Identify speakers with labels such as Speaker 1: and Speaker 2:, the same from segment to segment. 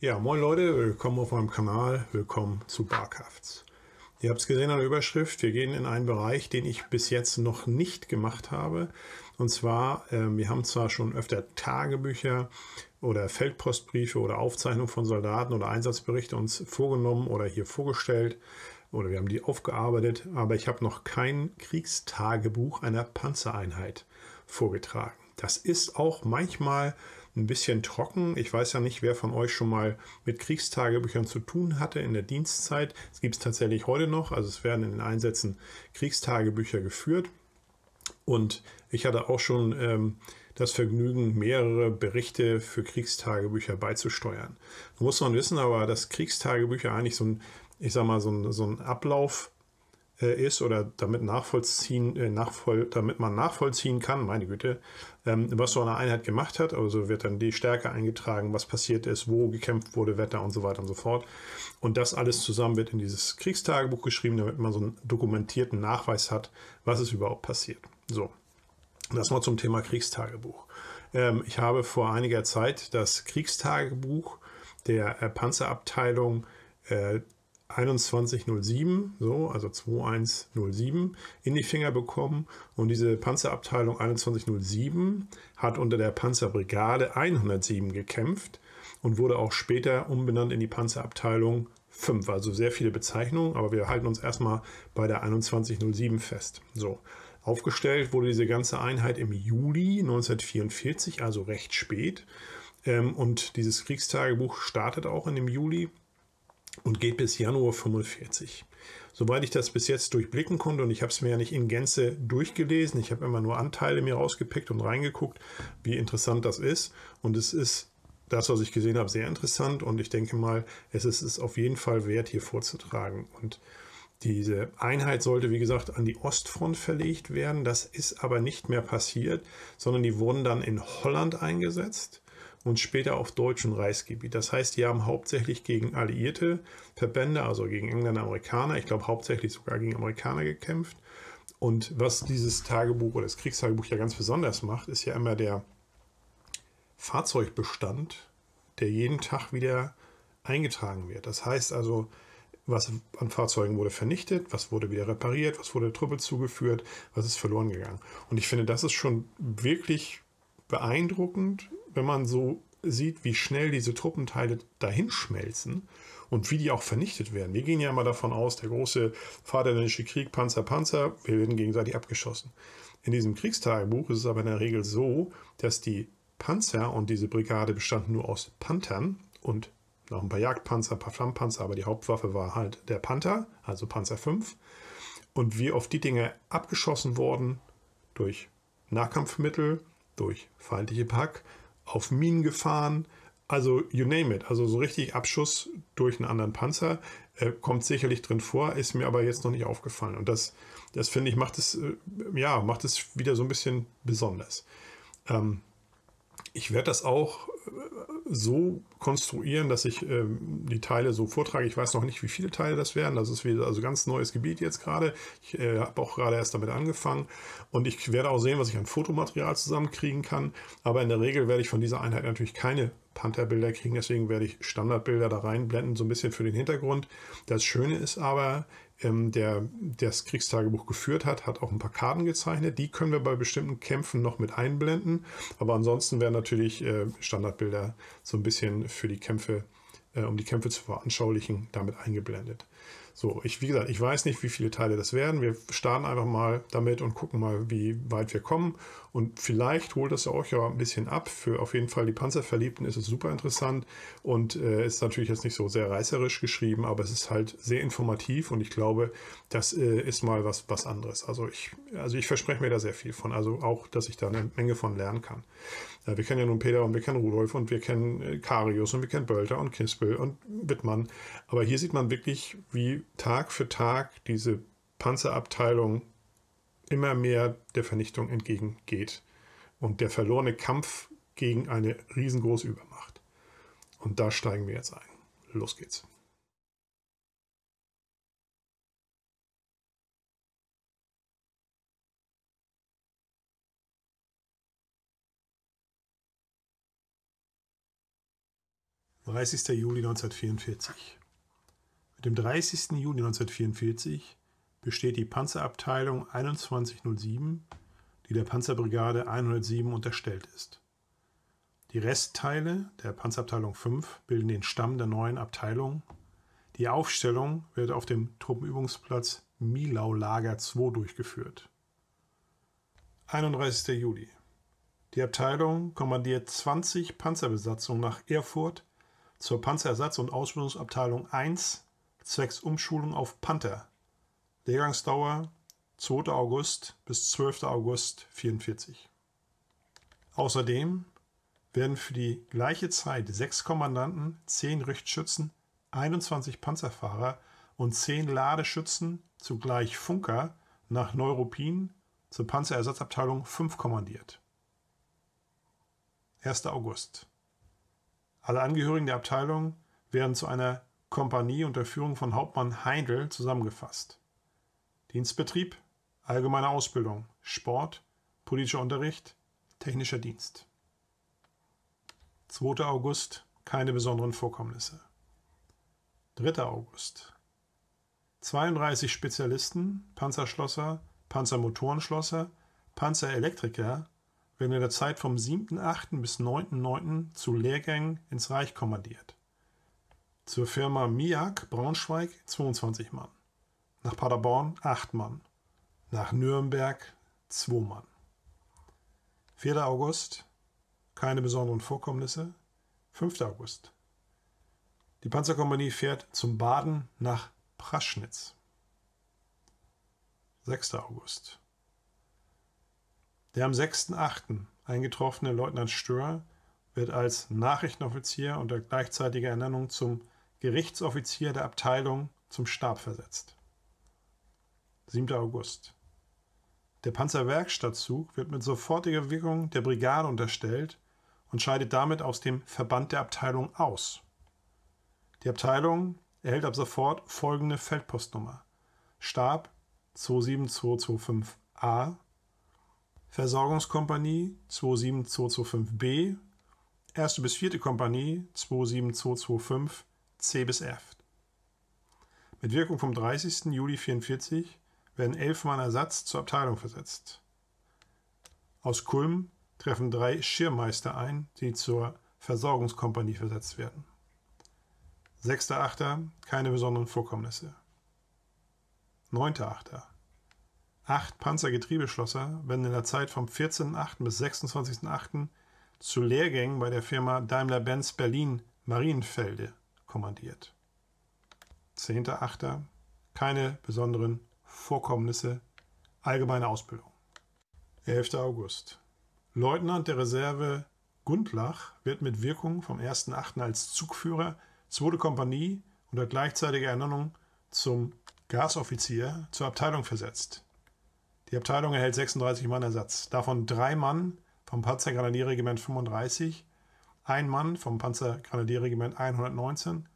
Speaker 1: Ja, moin Leute, willkommen auf meinem Kanal, willkommen zu Barkrafts. Ihr habt es gesehen an der Überschrift, wir gehen in einen Bereich, den ich bis jetzt noch nicht gemacht habe. Und zwar, ähm, wir haben zwar schon öfter Tagebücher oder Feldpostbriefe oder Aufzeichnungen von Soldaten oder Einsatzberichte uns vorgenommen oder hier vorgestellt oder wir haben die aufgearbeitet, aber ich habe noch kein Kriegstagebuch einer Panzereinheit vorgetragen. Das ist auch manchmal ein bisschen trocken. Ich weiß ja nicht, wer von euch schon mal mit Kriegstagebüchern zu tun hatte in der Dienstzeit. Es gibt es tatsächlich heute noch. Also es werden in den Einsätzen Kriegstagebücher geführt. Und ich hatte auch schon ähm, das Vergnügen, mehrere Berichte für Kriegstagebücher beizusteuern. Da muss man wissen aber, dass Kriegstagebücher eigentlich so ein, ich sag mal, so ein, so ein Ablauf äh, ist oder damit nachvollziehen, äh, nachvoll, damit man nachvollziehen kann, meine Güte, ähm, was so eine Einheit gemacht hat. Also wird dann die Stärke eingetragen, was passiert ist, wo gekämpft wurde, Wetter und so weiter und so fort. Und das alles zusammen wird in dieses Kriegstagebuch geschrieben, damit man so einen dokumentierten Nachweis hat, was ist überhaupt passiert. So, das mal zum Thema Kriegstagebuch. Ähm, ich habe vor einiger Zeit das Kriegstagebuch der äh, Panzerabteilung 2107, so, also 2107, in die Finger bekommen. Und diese Panzerabteilung 2107 hat unter der Panzerbrigade 107 gekämpft und wurde auch später umbenannt in die Panzerabteilung 5. Also sehr viele Bezeichnungen, aber wir halten uns erstmal bei der 2107 fest. So. Aufgestellt wurde diese ganze Einheit im Juli 1944, also recht spät. Ähm, und dieses Kriegstagebuch startet auch in dem Juli und geht bis Januar 45. Soweit ich das bis jetzt durchblicken konnte, und ich habe es mir ja nicht in Gänze durchgelesen, ich habe immer nur Anteile mir rausgepickt und reingeguckt, wie interessant das ist. Und es ist das, was ich gesehen habe, sehr interessant und ich denke mal, es ist es auf jeden Fall wert, hier vorzutragen. Und diese Einheit sollte, wie gesagt, an die Ostfront verlegt werden. Das ist aber nicht mehr passiert, sondern die wurden dann in Holland eingesetzt und später auf deutschem Reichsgebiet. Das heißt, die haben hauptsächlich gegen alliierte Verbände, also gegen Engländer, Amerikaner, ich glaube hauptsächlich sogar gegen Amerikaner gekämpft. Und was dieses Tagebuch oder das Kriegstagebuch ja ganz besonders macht, ist ja immer der Fahrzeugbestand, der jeden Tag wieder eingetragen wird. Das heißt also, was an Fahrzeugen wurde vernichtet, was wurde wieder repariert, was wurde Truppe zugeführt, was ist verloren gegangen. Und ich finde, das ist schon wirklich beeindruckend, wenn man so sieht, wie schnell diese Truppenteile dahinschmelzen und wie die auch vernichtet werden. Wir gehen ja immer davon aus, der große Vaterländische Krieg, Panzer, Panzer, wir werden gegenseitig abgeschossen. In diesem Kriegstagebuch ist es aber in der Regel so, dass die Panzer und diese Brigade bestanden nur aus Panthern und noch ein paar Jagdpanzer, ein paar Flammpanzer, aber die Hauptwaffe war halt der Panther, also Panzer 5. Und wie oft die Dinge abgeschossen wurden durch Nahkampfmittel, durch feindliche Pack, auf Minen gefahren. Also you name it. Also so richtig Abschuss durch einen anderen Panzer äh, kommt sicherlich drin vor, ist mir aber jetzt noch nicht aufgefallen. Und das, das finde ich, macht es, äh, ja, macht es wieder so ein bisschen besonders. Ähm, ich werde das auch äh, so konstruieren, dass ich ähm, die Teile so vortrage. Ich weiß noch nicht, wie viele Teile das werden. Das ist wieder also ganz neues Gebiet jetzt gerade. Ich äh, habe auch gerade erst damit angefangen und ich werde auch sehen, was ich an Fotomaterial zusammenkriegen kann. Aber in der Regel werde ich von dieser Einheit natürlich keine Pantherbilder kriegen. Deswegen werde ich Standardbilder da reinblenden, so ein bisschen für den Hintergrund. Das Schöne ist aber, ähm, der, der das Kriegstagebuch geführt hat, hat auch ein paar Karten gezeichnet. Die können wir bei bestimmten Kämpfen noch mit einblenden. Aber ansonsten werden natürlich äh, Standardbilder so ein bisschen für die Kämpfe, äh, um die Kämpfe zu veranschaulichen, damit eingeblendet. So, ich, wie gesagt, ich weiß nicht, wie viele Teile das werden. Wir starten einfach mal damit und gucken mal, wie weit wir kommen. Und vielleicht holt das euch ja ein bisschen ab. Für auf jeden Fall die Panzerverliebten ist es super interessant und äh, ist natürlich jetzt nicht so sehr reißerisch geschrieben, aber es ist halt sehr informativ und ich glaube, das äh, ist mal was, was anderes. Also ich, also ich verspreche mir da sehr viel von. Also auch, dass ich da eine Menge von lernen kann. Äh, wir kennen ja nun Peter und wir kennen Rudolf und wir kennen äh, Karius und wir kennen Bölter und Kispel und Wittmann. Aber hier sieht man wirklich, wie Tag für Tag diese Panzerabteilung immer mehr der Vernichtung entgegengeht. Und der verlorene Kampf gegen eine riesengroße Übermacht. Und da steigen wir jetzt ein. Los geht's. 30. Juli 1944. Mit dem 30. Juli 1944 besteht die Panzerabteilung 2107, die der Panzerbrigade 107 unterstellt ist. Die Restteile der Panzerabteilung 5 bilden den Stamm der neuen Abteilung. Die Aufstellung wird auf dem Truppenübungsplatz Milau Lager 2 durchgeführt. 31. Juli. Die Abteilung kommandiert 20 Panzerbesatzungen nach Erfurt zur Panzerersatz- und Ausbildungsabteilung 1 zwecks Umschulung auf Panther. Lehrgangsdauer 2. August bis 12. August 1944. Außerdem werden für die gleiche Zeit sechs Kommandanten, zehn Richtschützen, 21 Panzerfahrer und zehn Ladeschützen, zugleich Funker, nach Neuruppin zur Panzerersatzabteilung 5 kommandiert. 1. August. Alle Angehörigen der Abteilung werden zu einer Kompanie unter Führung von Hauptmann Heindl zusammengefasst. Dienstbetrieb, allgemeine Ausbildung, Sport, politischer Unterricht, technischer Dienst. 2. August keine besonderen Vorkommnisse. 3. August 32 Spezialisten, Panzerschlosser, Panzermotorenschlosser, Panzerelektriker, werden in der Zeit vom 7.8. bis 9.9. zu Lehrgängen ins Reich kommandiert. Zur Firma MIAG Braunschweig 22 Mann. Nach Paderborn 8 Mann. Nach Nürnberg 2 Mann. 4. August. Keine besonderen Vorkommnisse. 5. August. Die Panzerkompanie fährt zum Baden nach Praschnitz. 6. August. Der am 6.8. eingetroffene Leutnant Stör wird als Nachrichtenoffizier unter gleichzeitiger Ernennung zum Gerichtsoffizier der Abteilung zum Stab versetzt. 7. August. Der Panzerwerkstattzug wird mit sofortiger Wirkung der Brigade unterstellt und scheidet damit aus dem Verband der Abteilung aus. Die Abteilung erhält ab sofort folgende Feldpostnummer: Stab 27225a Versorgungskompanie 27225b, erste bis vierte Kompanie 27225 C bis F. Mit Wirkung vom 30. Juli 44 werden elf Mann Ersatz zur Abteilung versetzt. Aus Kulm treffen drei Schirmmeister ein, die zur Versorgungskompanie versetzt werden. 6.8. Keine besonderen Vorkommnisse. 9.8 acht Panzergetriebeschlosser werden in der Zeit vom 14.08. bis 26.08. zu Lehrgängen bei der Firma Daimler-Benz Berlin Marienfelde kommandiert. 10.08. Keine besonderen Vorkommnisse, allgemeine Ausbildung. 11. August. Leutnant der Reserve Gundlach wird mit Wirkung vom 1.8. als Zugführer, 2. Kompanie unter gleichzeitiger Ernennung zum Gasoffizier zur Abteilung versetzt. Die Abteilung erhält 36 Mann Ersatz, davon drei Mann vom Panzergranadierregiment 35, ein Mann vom Panzergranadierregiment 119,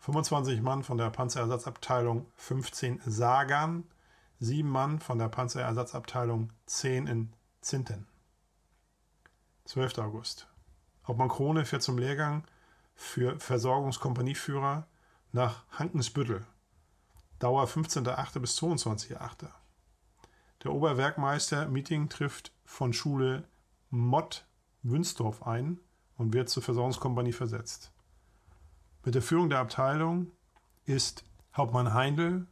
Speaker 1: 25 Mann von der Panzerersatzabteilung 15 Sagan, sieben Mann von der Panzerersatzabteilung 10 in Zinten. 12. August. Hauptmann Krone fährt zum Lehrgang für Versorgungskompanieführer nach Hankensbüttel. Dauer 15.8. bis 22.8. Der Oberwerkmeister Meeting trifft von Schule Mott Wünsdorf ein und wird zur Versorgungskompanie versetzt. Mit der Führung der Abteilung ist Hauptmann Heindl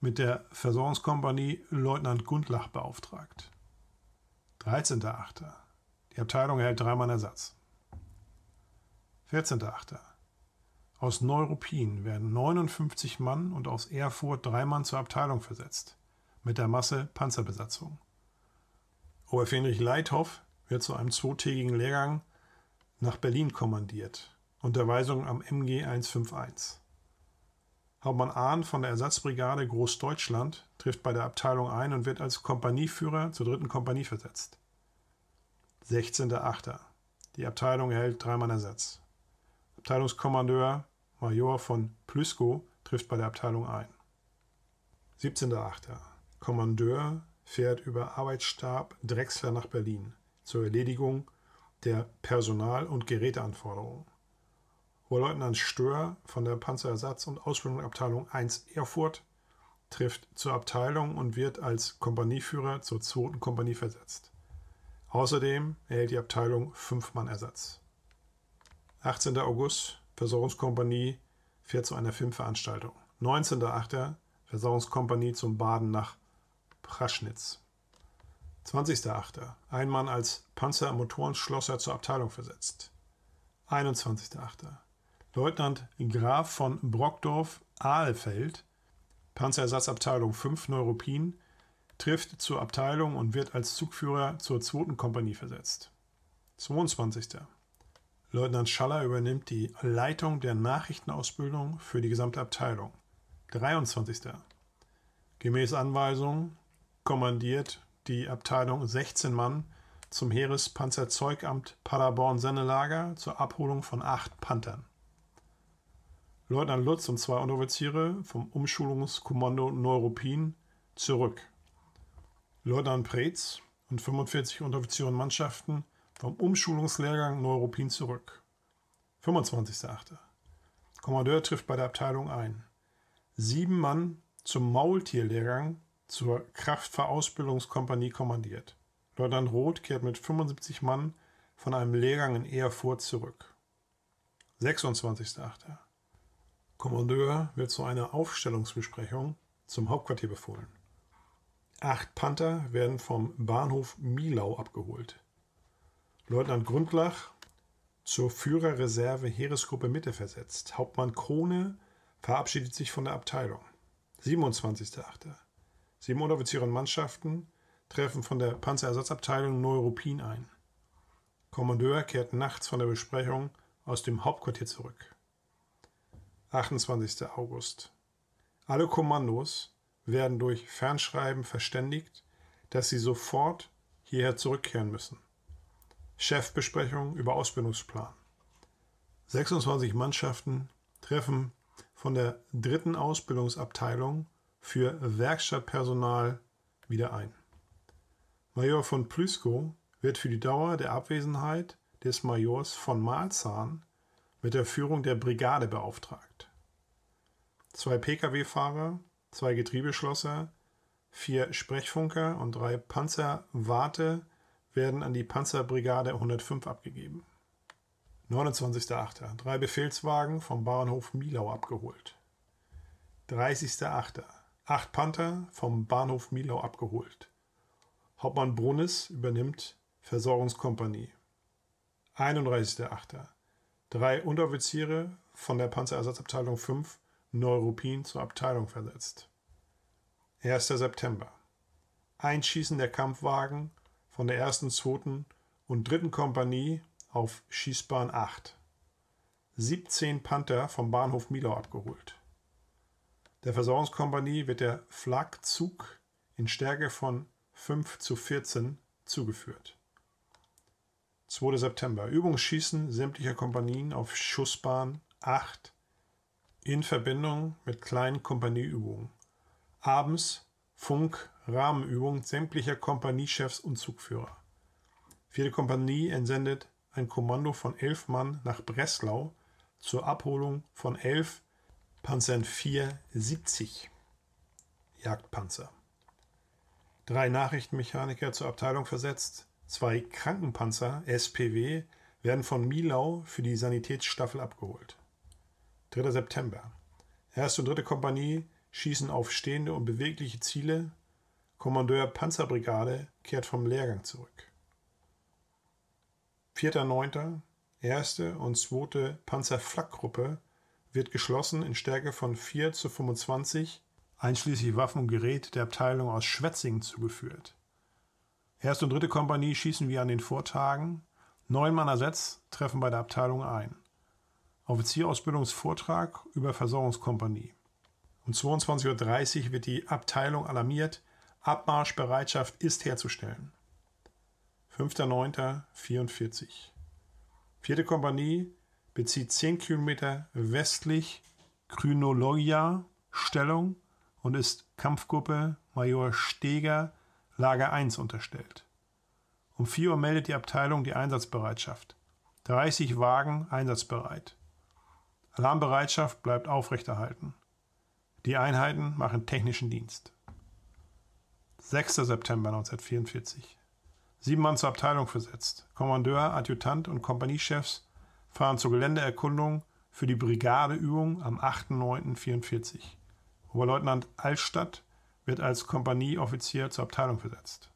Speaker 1: mit der Versorgungskompanie Leutnant Gundlach beauftragt. 13.8. Die Abteilung erhält dreimal Ersatz. 14.8. Aus Neuruppin werden 59 Mann und aus Erfurt drei Mann zur Abteilung versetzt mit der Masse Panzerbesatzung. Oberfähnrich Leithoff wird zu einem zweitägigen Lehrgang nach Berlin kommandiert. Unterweisung am MG 151. Hauptmann Ahn von der Ersatzbrigade Großdeutschland trifft bei der Abteilung ein und wird als Kompanieführer zur dritten Kompanie versetzt. 16.8. Die Abteilung erhält dreimal Ersatz. Abteilungskommandeur Major von Plüsko trifft bei der Abteilung ein. 17.8. Kommandeur fährt über Arbeitsstab Drexler nach Berlin zur Erledigung der Personal- und Geräteanforderungen. Oberleutnant Stör von der Panzerersatz- und Ausbildungsabteilung 1 Erfurt trifft zur Abteilung und wird als Kompanieführer zur 2. Kompanie versetzt. Außerdem erhält die Abteilung 5 Mann Ersatz. 18. August Versorgungskompanie fährt zu einer Filmveranstaltung. 19.8. Versorgungskompanie zum Baden nach Praschnitz. 20.8. Ein Mann als Panzermotorenschlosser zur Abteilung versetzt. 21.8. Leutnant Graf von Brockdorf Ahlfeld, Panzerersatzabteilung 5 Neuruppin, trifft zur Abteilung und wird als Zugführer zur 2. Kompanie versetzt. 22. Leutnant Schaller übernimmt die Leitung der Nachrichtenausbildung für die gesamte Abteilung. 23. Gemäß Anweisung kommandiert die Abteilung 16 Mann zum Heerespanzerzeugamt Paderborn-Sennelager zur Abholung von acht Panthern. Leutnant Lutz und zwei Unteroffiziere vom Umschulungskommando Neuruppin zurück. Leutnant Preetz und 45 Unteroffiziere und Mannschaften vom Umschulungslehrgang Neuruppin zurück. 25.8. Kommandeur trifft bei der Abteilung ein. Sieben Mann zum Maultierlehrgang zur Kraftfahrausbildungskompanie kommandiert. Leutnant Roth kehrt mit 75 Mann von einem Lehrgang in Erfurt zurück. 26.8. Kommandeur wird zu einer Aufstellungsbesprechung zum Hauptquartier befohlen. Acht Panther werden vom Bahnhof Milau abgeholt. Leutnant Grundlach zur Führerreserve Heeresgruppe Mitte versetzt. Hauptmann Krone verabschiedet sich von der Abteilung. 27.08. Simonowitz und Mannschaften treffen von der Panzerersatzabteilung Neuruppin ein. Kommandeur kehrt nachts von der Besprechung aus dem Hauptquartier zurück. 28. August. Alle Kommandos werden durch Fernschreiben verständigt, dass sie sofort hierher zurückkehren müssen. Chefbesprechung über Ausbildungsplan. 26 Mannschaften treffen von der dritten Ausbildungsabteilung für Werkstattpersonal wieder ein. Major von Plüsko wird für die Dauer der Abwesenheit des Majors von Malzahn mit der Führung der Brigade beauftragt. Zwei Pkw-Fahrer, zwei Getriebeschlosser, vier Sprechfunker und drei Panzerwarte werden an die Panzerbrigade 105 abgegeben. 29.8. Drei Befehlswagen vom Bahnhof Milau abgeholt. 30.8 acht Panther vom Bahnhof Milau abgeholt. Hauptmann Brunis übernimmt Versorgungskompanie. 31.8. Drei Unteroffiziere von der Panzerersatzabteilung 5 Neuruppin zur Abteilung versetzt. 1. September. Einschießen der Kampfwagen von der 1., 2. und 3. Kompanie auf Schießbahn 8. 17 Panther vom Bahnhof Milau abgeholt. Der Versorgungskompanie wird der Flakzug in Stärke von 5 zu 14 zugeführt. 2. September. Übungsschießen sämtlicher Kompanien auf Schussbahn 8 in Verbindung mit kleinen Kompanieübungen. Abends Funk Rahmenübung sämtlicher Kompaniechefs und Zugführer. Vierte Kompanie entsendet ein Kommando von elf Mann nach Breslau zur Abholung von elf Panzern 470 Jagdpanzer. Drei Nachrichtenmechaniker zur Abteilung versetzt. Zwei Krankenpanzer SPW werden von Milau für die Sanitätsstaffel abgeholt. 3. September. Erste und dritte Kompanie schießen auf stehende und bewegliche Ziele. Kommandeur Panzerbrigade kehrt vom Lehrgang zurück. 4.9. Erste und zweite Panzerflakgruppe wird geschlossen in Stärke von 4 zu 25 einschließlich Waffen und Gerät der Abteilung aus Schwetzingen zugeführt. Erste und dritte Kompanie schießen wie an den Vortagen. Neun Mann ersetzt treffen bei der Abteilung ein. Offizierausbildungsvortrag über Versorgungskompanie. Um 22.30 Uhr wird die Abteilung alarmiert, Abmarschbereitschaft ist herzustellen. 5.9.44 Vierte Kompanie bezieht 10 Kilometer westlich Krynologia Stellung und ist Kampfgruppe Major Steger Lager 1 unterstellt. Um 4 Uhr meldet die Abteilung die Einsatzbereitschaft. 30 Wagen einsatzbereit. Alarmbereitschaft bleibt aufrechterhalten. Die Einheiten machen technischen Dienst. 6. September 1944. Sieben Mann zur Abteilung versetzt. Kommandeur, Adjutant und Kompaniechefs fahren zur Geländeerkundung für die Brigadeübung am 8.9.44. Oberleutnant Altstadt wird als Kompanieoffizier zur Abteilung versetzt.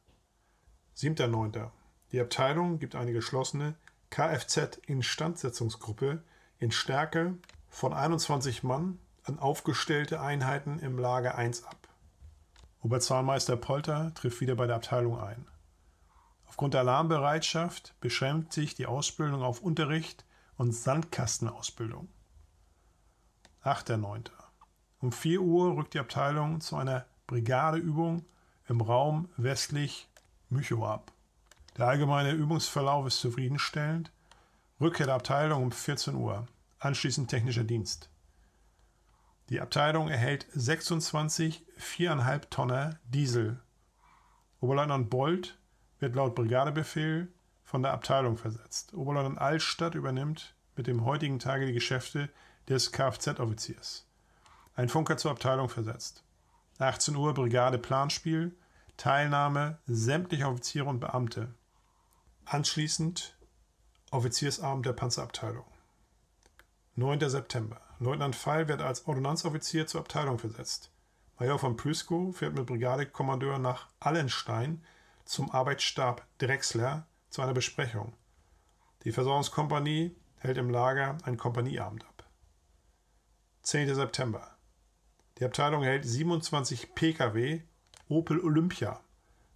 Speaker 1: 7.9. Die Abteilung gibt eine geschlossene Kfz-Instandsetzungsgruppe in Stärke von 21 Mann an aufgestellte Einheiten im Lager 1 ab. Oberzahlmeister Polter trifft wieder bei der Abteilung ein. Aufgrund der Alarmbereitschaft beschränkt sich die Ausbildung auf Unterricht und Sandkastenausbildung. 8.9. Um 4 Uhr rückt die Abteilung zu einer Brigadeübung im Raum westlich Mycho ab. Der allgemeine Übungsverlauf ist zufriedenstellend. Rückkehr der Abteilung um 14 Uhr. Anschließend technischer Dienst. Die Abteilung erhält 26 4,5 Tonner Diesel. Oberleutnant Bold wird laut Brigadebefehl von der Abteilung versetzt. Oberleutnant Altstadt übernimmt mit dem heutigen Tage die Geschäfte des Kfz-Offiziers. Ein Funker zur Abteilung versetzt. 18 Uhr Brigade Planspiel, Teilnahme sämtlicher Offiziere und Beamte. Anschließend Offiziersabend der Panzerabteilung. 9. September. Leutnant Pfeil wird als Ordonnanzoffizier zur Abteilung versetzt. Major von Prüskow fährt mit Brigadekommandeur nach Allenstein zum Arbeitsstab Drexler zu einer Besprechung. Die Versorgungskompanie hält im Lager einen Kompanieabend ab. 10. September. Die Abteilung hält 27 Pkw Opel Olympia,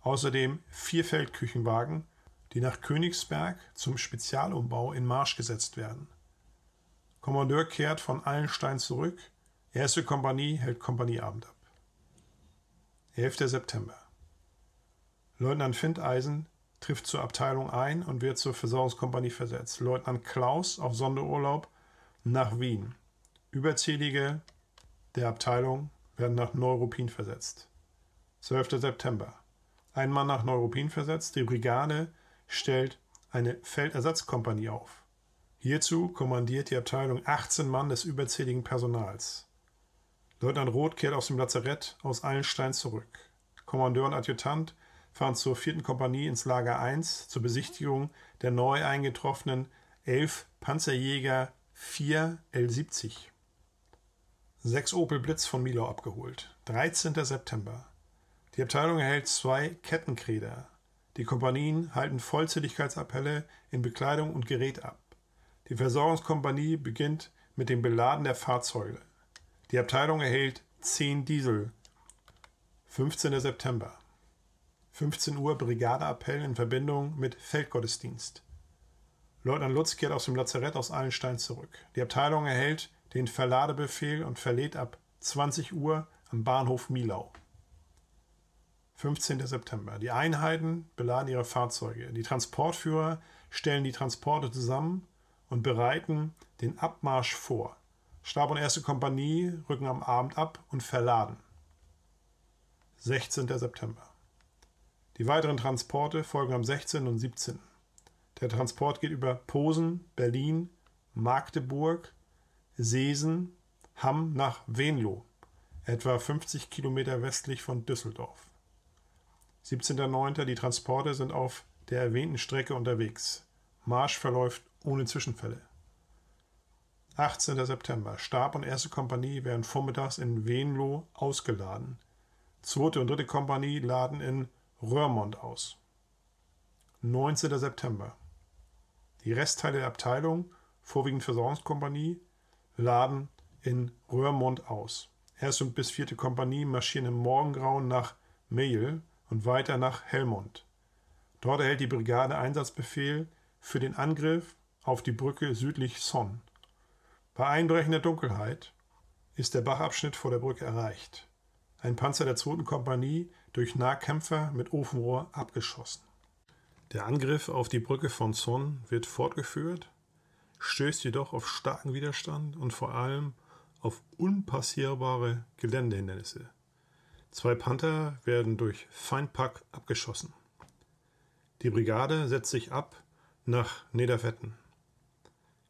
Speaker 1: außerdem vier Feldküchenwagen, die nach Königsberg zum Spezialumbau in Marsch gesetzt werden. Kommandeur kehrt von Allenstein zurück. Erste Kompanie hält Kompanieabend ab. 11. September. Leutnant Findeisen trifft zur Abteilung ein und wird zur Versorgungskompanie versetzt. Leutnant Klaus auf Sonderurlaub nach Wien. Überzählige der Abteilung werden nach Neuruppin versetzt. 12. September. Ein Mann nach Neuruppin versetzt. Die Brigade stellt eine Feldersatzkompanie auf. Hierzu kommandiert die Abteilung 18 Mann des überzähligen Personals. Leutnant Roth kehrt aus dem Lazarett aus Allenstein zurück. Kommandeur und Adjutant fahren zur vierten Kompanie ins Lager 1 zur Besichtigung der neu eingetroffenen 11 Panzerjäger 4 L70. Sechs Opel Blitz von Milo abgeholt. 13. September. Die Abteilung erhält zwei Kettenkräder. Die Kompanien halten Vollzähligkeitsappelle in Bekleidung und Gerät ab. Die Versorgungskompanie beginnt mit dem Beladen der Fahrzeuge. Die Abteilung erhält 10 Diesel. 15. September. 15 Uhr Brigadeappell in Verbindung mit Feldgottesdienst. Leutnant Lutz kehrt aus dem Lazarett aus Allenstein zurück. Die Abteilung erhält den Verladebefehl und verlädt ab 20 Uhr am Bahnhof Milau. 15. September. Die Einheiten beladen ihre Fahrzeuge. Die Transportführer stellen die Transporte zusammen und bereiten den Abmarsch vor. Stab und erste Kompanie rücken am Abend ab und verladen. 16. September. Die weiteren Transporte folgen am 16. und 17. Der Transport geht über Posen, Berlin, Magdeburg, Seesen, Hamm nach Venlo, etwa 50 Kilometer westlich von Düsseldorf. 17.09. Die Transporte sind auf der erwähnten Strecke unterwegs. Marsch verläuft ohne Zwischenfälle. 18. September. Stab und 1. Kompanie werden vormittags in Venlo ausgeladen. 2. und 3. Kompanie laden in Röhrmond aus. 19. September. Die Restteile der Abteilung, vorwiegend Versorgungskompanie, laden in Röhrmond aus. Erste und bis vierte Kompanie marschieren im Morgengrauen nach Meil und weiter nach Helmond. Dort erhält die Brigade Einsatzbefehl für den Angriff auf die Brücke südlich Sonn. Bei einbrechender Dunkelheit ist der Bachabschnitt vor der Brücke erreicht. Ein Panzer der zweiten Kompanie durch Nahkämpfer mit Ofenrohr abgeschossen. Der Angriff auf die Brücke von Son wird fortgeführt, stößt jedoch auf starken Widerstand und vor allem auf unpassierbare Geländehindernisse. Zwei Panther werden durch Feindpack abgeschossen. Die Brigade setzt sich ab nach Nederwetten.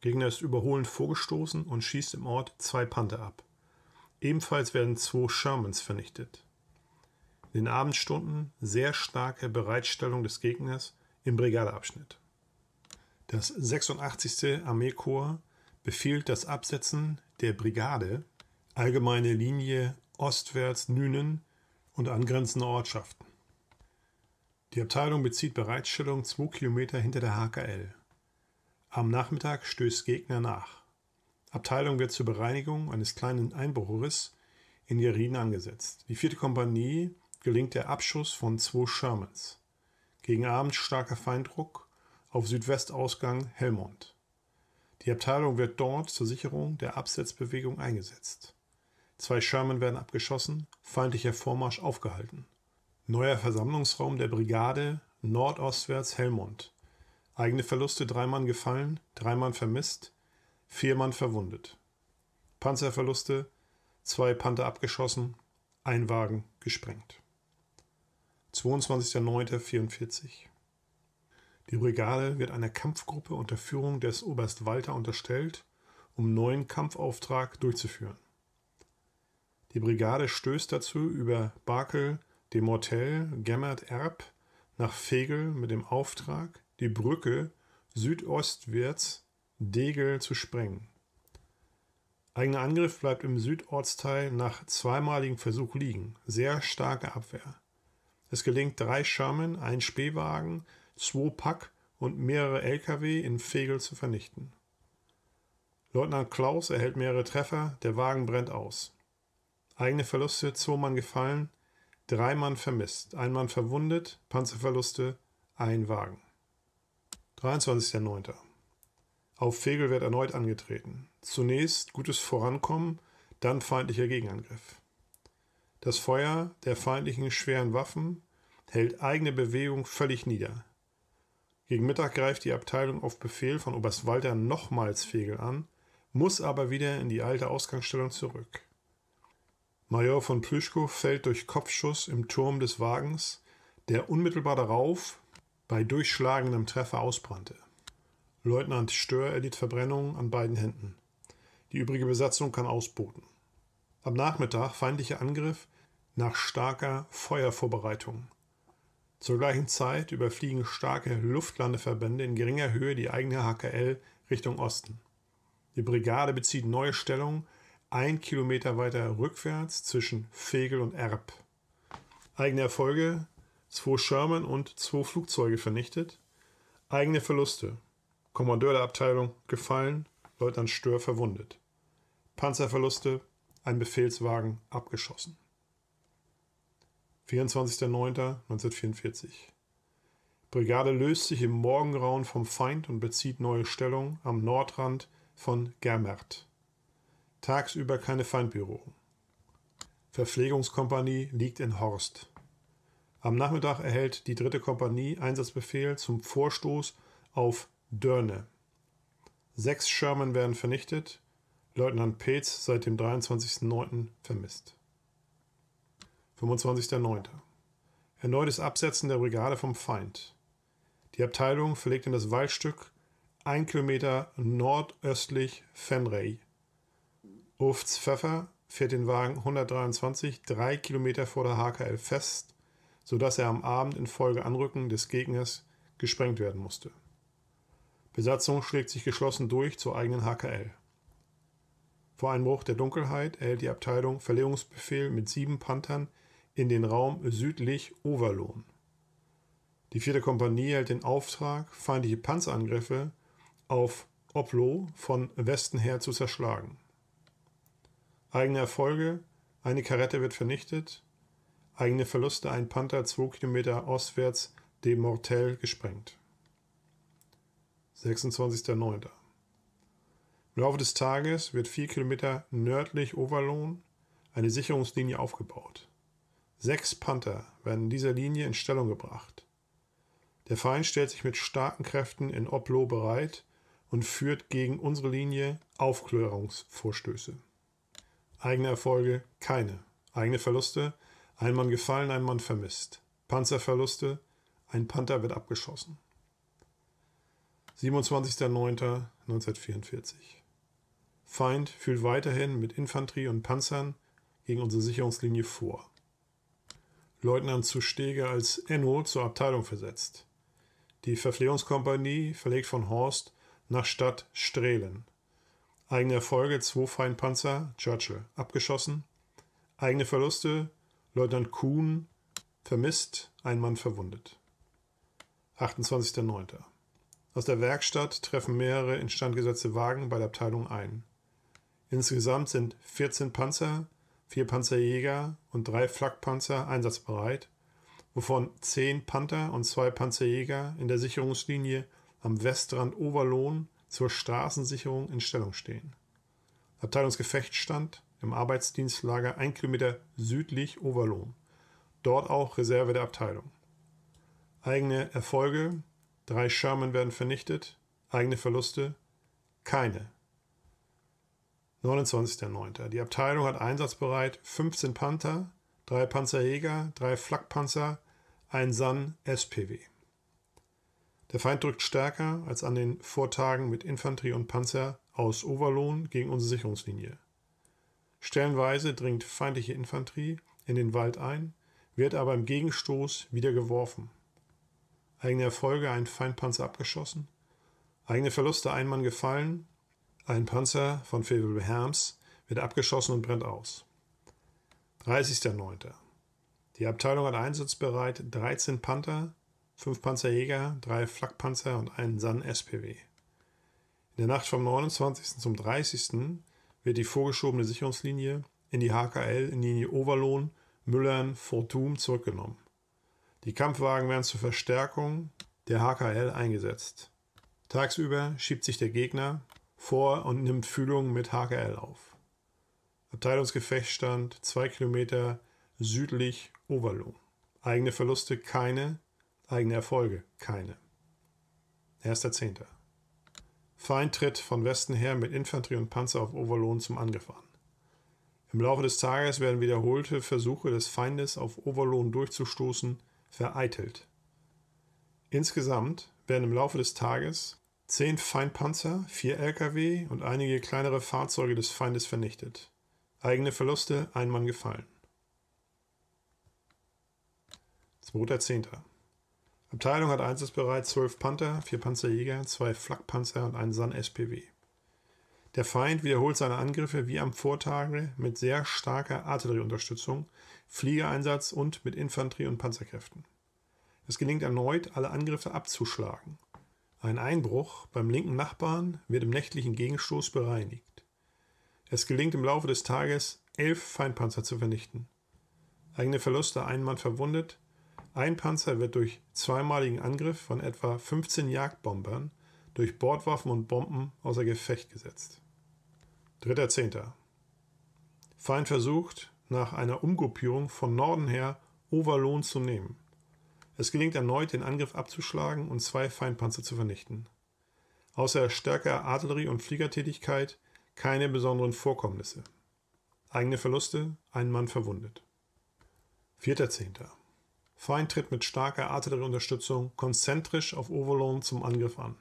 Speaker 1: Gegner ist überholend vorgestoßen und schießt im Ort zwei Panther ab. Ebenfalls werden zwei Shermans vernichtet den Abendstunden sehr starke Bereitstellung des Gegners im Brigadeabschnitt. Das 86. Armeekorps befiehlt das Absetzen der Brigade, allgemeine Linie ostwärts Nünen und angrenzende Ortschaften. Die Abteilung bezieht Bereitstellung 2 Kilometer hinter der HKL. Am Nachmittag stößt Gegner nach. Abteilung wird zur Bereinigung eines kleinen Einbruchriss in Jerin angesetzt. Die vierte Kompanie gelingt der Abschuss von zwei Shermans. Gegen Abend starker Feinddruck, auf Südwestausgang Helmond. Die Abteilung wird dort zur Sicherung der Absetzbewegung eingesetzt. Zwei Sherman werden abgeschossen, feindlicher Vormarsch aufgehalten. Neuer Versammlungsraum der Brigade nordostwärts Helmond. Eigene Verluste drei Mann gefallen, drei Mann vermisst, vier Mann verwundet. Panzerverluste, zwei Panther abgeschossen, ein Wagen gesprengt. 22.09.44 Die Brigade wird einer Kampfgruppe unter Führung des Oberst Walter unterstellt, um neuen Kampfauftrag durchzuführen. Die Brigade stößt dazu über Barkel, Demortel, Gemmert Erb nach Fegel mit dem Auftrag, die Brücke südostwärts Degel zu sprengen. Eigener Angriff bleibt im Südortsteil nach zweimaligem Versuch liegen. Sehr starke Abwehr. Es gelingt drei Sherman, ein Spähwagen, zwei Pack und mehrere Lkw in Fegel zu vernichten. Leutnant Klaus erhält mehrere Treffer, der Wagen brennt aus. Eigene Verluste, zwei Mann gefallen, drei Mann vermisst, ein Mann verwundet, Panzerverluste, ein Wagen. 23.09. Auf Fegel wird erneut angetreten. Zunächst gutes Vorankommen, dann feindlicher Gegenangriff. Das Feuer der feindlichen schweren Waffen hält eigene Bewegung völlig nieder. Gegen Mittag greift die Abteilung auf Befehl von Oberst Walter nochmals Fegel an, muss aber wieder in die alte Ausgangsstellung zurück. Major von Plüschkow fällt durch Kopfschuss im Turm des Wagens, der unmittelbar darauf bei durchschlagendem Treffer ausbrannte. Leutnant Stör erlitt Verbrennungen an beiden Händen. Die übrige Besatzung kann ausboten. Am Nachmittag feindlicher Angriff nach starker Feuervorbereitung. Zur gleichen Zeit überfliegen starke Luftlandeverbände in geringer Höhe die eigene HKL Richtung Osten. Die Brigade bezieht neue Stellung ein Kilometer weiter rückwärts zwischen Fegel und Erb. Eigene Erfolge, zwei Sherman und zwei Flugzeuge vernichtet. Eigene Verluste. Kommandeur der Abteilung gefallen, Leutnant Stör verwundet. Panzerverluste, ein Befehlswagen abgeschossen. 24.09.1944. Brigade löst sich im Morgengrauen vom Feind und bezieht neue Stellung am Nordrand von Germert. Tagsüber keine Feindbüro. Verpflegungskompanie liegt in Horst. Am Nachmittag erhält die dritte Kompanie Einsatzbefehl zum Vorstoß auf Dörne. Sechs Sherman werden vernichtet. Leutnant Peetz seit dem 23.09. vermisst. 25.09. Erneutes Absetzen der Brigade vom Feind. Die Abteilung verlegt in das Waldstück 1 Kilometer nordöstlich Fenray. Ufts Pfeffer fährt den Wagen 123 drei Kilometer vor der HKL fest, sodass er am Abend infolge Anrücken des Gegners gesprengt werden musste. Besatzung schlägt sich geschlossen durch zur eigenen HKL. Vor Einbruch der Dunkelheit erhält die Abteilung Verlegungsbefehl mit sieben Panthern in den Raum südlich Overlohn. Die vierte Kompanie hält den Auftrag, feindliche Panzerangriffe auf Oplo von Westen her zu zerschlagen. Eigene Erfolge, eine Karette wird vernichtet, eigene Verluste, ein Panther 2 Kilometer ostwärts dem Mortel gesprengt. 26.09. Im Laufe des Tages wird 4 Kilometer nördlich Overlohn eine Sicherungslinie aufgebaut. Sechs Panther werden in dieser Linie in Stellung gebracht. Der Feind stellt sich mit starken Kräften in Oplo bereit und führt gegen unsere Linie Aufklärungsvorstöße. Eigene Erfolge keine. Eigene Verluste ein Mann gefallen, ein Mann vermisst. Panzerverluste ein Panther wird abgeschossen. 27.09.1944 Feind fühlt weiterhin mit Infanterie und Panzern gegen unsere Sicherungslinie vor. Leutnant zu Stege als Enno zur Abteilung versetzt. Die Verpflegungskompanie verlegt von Horst nach Stadt Strehlen. Eigene Erfolge, zwei Feindpanzer, Churchill, abgeschossen. Eigene Verluste, Leutnant Kuhn, vermisst, ein Mann verwundet. 28.09. Aus der Werkstatt treffen mehrere instandgesetzte Wagen bei der Abteilung ein. Insgesamt sind 14 Panzer, vier Panzerjäger und drei Flakpanzer einsatzbereit, wovon zehn Panther und zwei Panzerjäger in der Sicherungslinie am Westrand Oberlohn zur Straßensicherung in Stellung stehen. Abteilungsgefechtsstand im Arbeitsdienstlager ein Kilometer südlich Oberlohn. Dort auch Reserve der Abteilung. Eigene Erfolge, drei Sherman werden vernichtet, eigene Verluste, keine. 29.09. Die Abteilung hat einsatzbereit 15 Panther, 3 Panzerjäger, 3 Flakpanzer, 1 SAN SPW. Der Feind drückt stärker als an den Vortagen mit Infanterie und Panzer aus Overlohn gegen unsere Sicherungslinie. Stellenweise dringt feindliche Infanterie in den Wald ein, wird aber im Gegenstoß wieder geworfen. Eigene Erfolge, ein Feindpanzer abgeschossen, eigene Verluste, ein Mann gefallen, ein Panzer von Favorable Hams wird abgeschossen und brennt aus. 30.09. Die Abteilung hat einsatzbereit 13 Panther, 5 Panzerjäger, 3 Flakpanzer und einen SAN-SPW. In der Nacht vom 29. zum 30. wird die vorgeschobene Sicherungslinie in die HKL in Linie Overlohn, Müllern, Fortum zurückgenommen. Die Kampfwagen werden zur Verstärkung der HKL eingesetzt. Tagsüber schiebt sich der Gegner vor und nimmt Fühlungen mit HKL auf. Abteilungsgefechtsstand 2 Kilometer südlich Overloh. Eigene Verluste keine, eigene Erfolge keine. 1.10. Feind tritt von Westen her mit Infanterie und Panzer auf Overloon zum Angriff an. Im Laufe des Tages werden wiederholte Versuche des Feindes auf Overloon durchzustoßen vereitelt. Insgesamt werden im Laufe des Tages Zehn Feindpanzer, vier Lkw und einige kleinere Fahrzeuge des Feindes vernichtet. Eigene Verluste, ein Mann gefallen. 2.10. Abteilung hat einsatzbereit 12 Panther, 4 Panzerjäger, 2 Flakpanzer und einen SAN-SPW. Der Feind wiederholt seine Angriffe wie am Vortage mit sehr starker Artillerieunterstützung, Fliegereinsatz und mit Infanterie- und Panzerkräften. Es gelingt erneut, alle Angriffe abzuschlagen. Ein Einbruch beim linken Nachbarn wird im nächtlichen Gegenstoß bereinigt. Es gelingt im Laufe des Tages, elf Feindpanzer zu vernichten. Eigene Verluste, ein Mann verwundet. Ein Panzer wird durch zweimaligen Angriff von etwa 15 Jagdbombern durch Bordwaffen und Bomben außer Gefecht gesetzt. 3.10. Feind versucht, nach einer Umgruppierung von Norden her Overlohn zu nehmen. Es gelingt erneut, den Angriff abzuschlagen und zwei Feindpanzer zu vernichten. Außer stärker Artillerie- und Fliegertätigkeit keine besonderen Vorkommnisse. Eigene Verluste, ein Mann verwundet. 4.10. Feind tritt mit starker Artillerieunterstützung konzentrisch auf Overlohn zum Angriff an.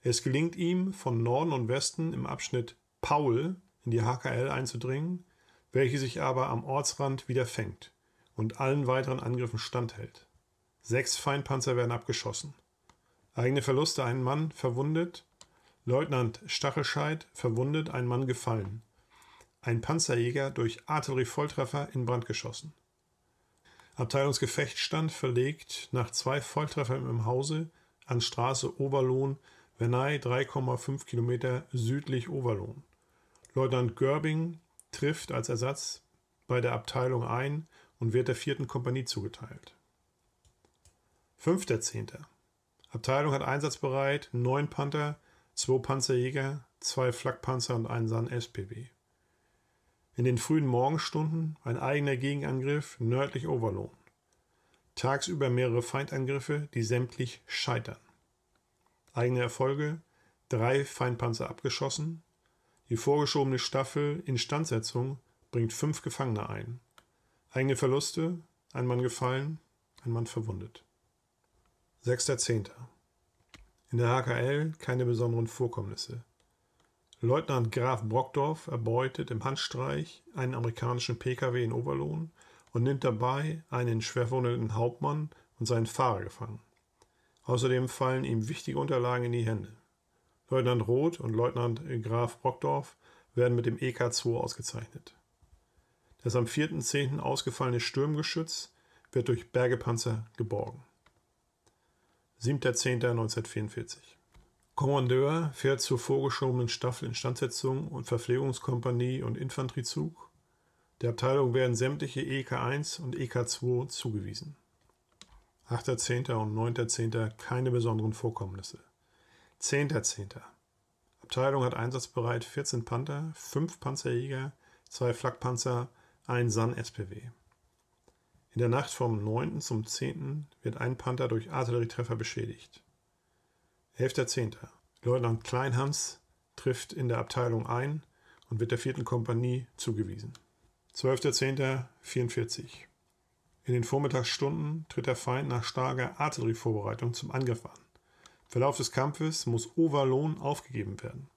Speaker 1: Es gelingt ihm, von Norden und Westen im Abschnitt Paul in die HKL einzudringen, welche sich aber am Ortsrand wieder fängt und allen weiteren Angriffen standhält. Sechs Feindpanzer werden abgeschossen. Eigene Verluste: ein Mann verwundet. Leutnant Stachelscheid verwundet, ein Mann gefallen. Ein Panzerjäger durch Artillerievolltreffer in Brand geschossen. Abteilungsgefechtsstand verlegt nach zwei Volltreffern im Hause an Straße Oberlohn, Vernay 3,5 Kilometer südlich Oberlohn. Leutnant Görbing trifft als Ersatz bei der Abteilung ein und wird der vierten Kompanie zugeteilt. 5.10. Abteilung hat einsatzbereit 9 Panther, 2 Panzerjäger, 2 Flakpanzer und einen SAN-SPW. In den frühen Morgenstunden ein eigener Gegenangriff nördlich Overlohn. Tagsüber mehrere Feindangriffe, die sämtlich scheitern. Eigene Erfolge, drei Feindpanzer abgeschossen. Die vorgeschobene Staffel Instandsetzung bringt fünf Gefangene ein. Eigene Verluste, ein Mann gefallen, ein Mann verwundet. 6.10. In der HKL keine besonderen Vorkommnisse. Leutnant Graf Brockdorf erbeutet im Handstreich einen amerikanischen Pkw in Oberlohn und nimmt dabei einen schwerverwundeten Hauptmann und seinen Fahrer gefangen. Außerdem fallen ihm wichtige Unterlagen in die Hände. Leutnant Roth und Leutnant Graf Brockdorf werden mit dem EK2 ausgezeichnet. Das am 4.10. ausgefallene Sturmgeschütz wird durch Bergepanzer geborgen. 7.10.1944. Kommandeur fährt zur vorgeschobenen Staffel Instandsetzung und Verpflegungskompanie und Infanteriezug. Der Abteilung werden sämtliche EK1 und EK2 zugewiesen. 8.10. und 9.10. keine besonderen Vorkommnisse. 10.10. Abteilung hat einsatzbereit 14 Panther, 5 Panzerjäger, 2 Flakpanzer, 1 SAN-SPW. In der Nacht vom 9. zum 10. wird ein Panther durch Artillerietreffer beschädigt. 11.10. Leutnant Kleinhans trifft in der Abteilung ein und wird der 4. Kompanie zugewiesen. 12.10.44 In den Vormittagsstunden tritt der Feind nach starker Artillerievorbereitung zum Angriff an. Verlauf des Kampfes muss Overlohn aufgegeben werden.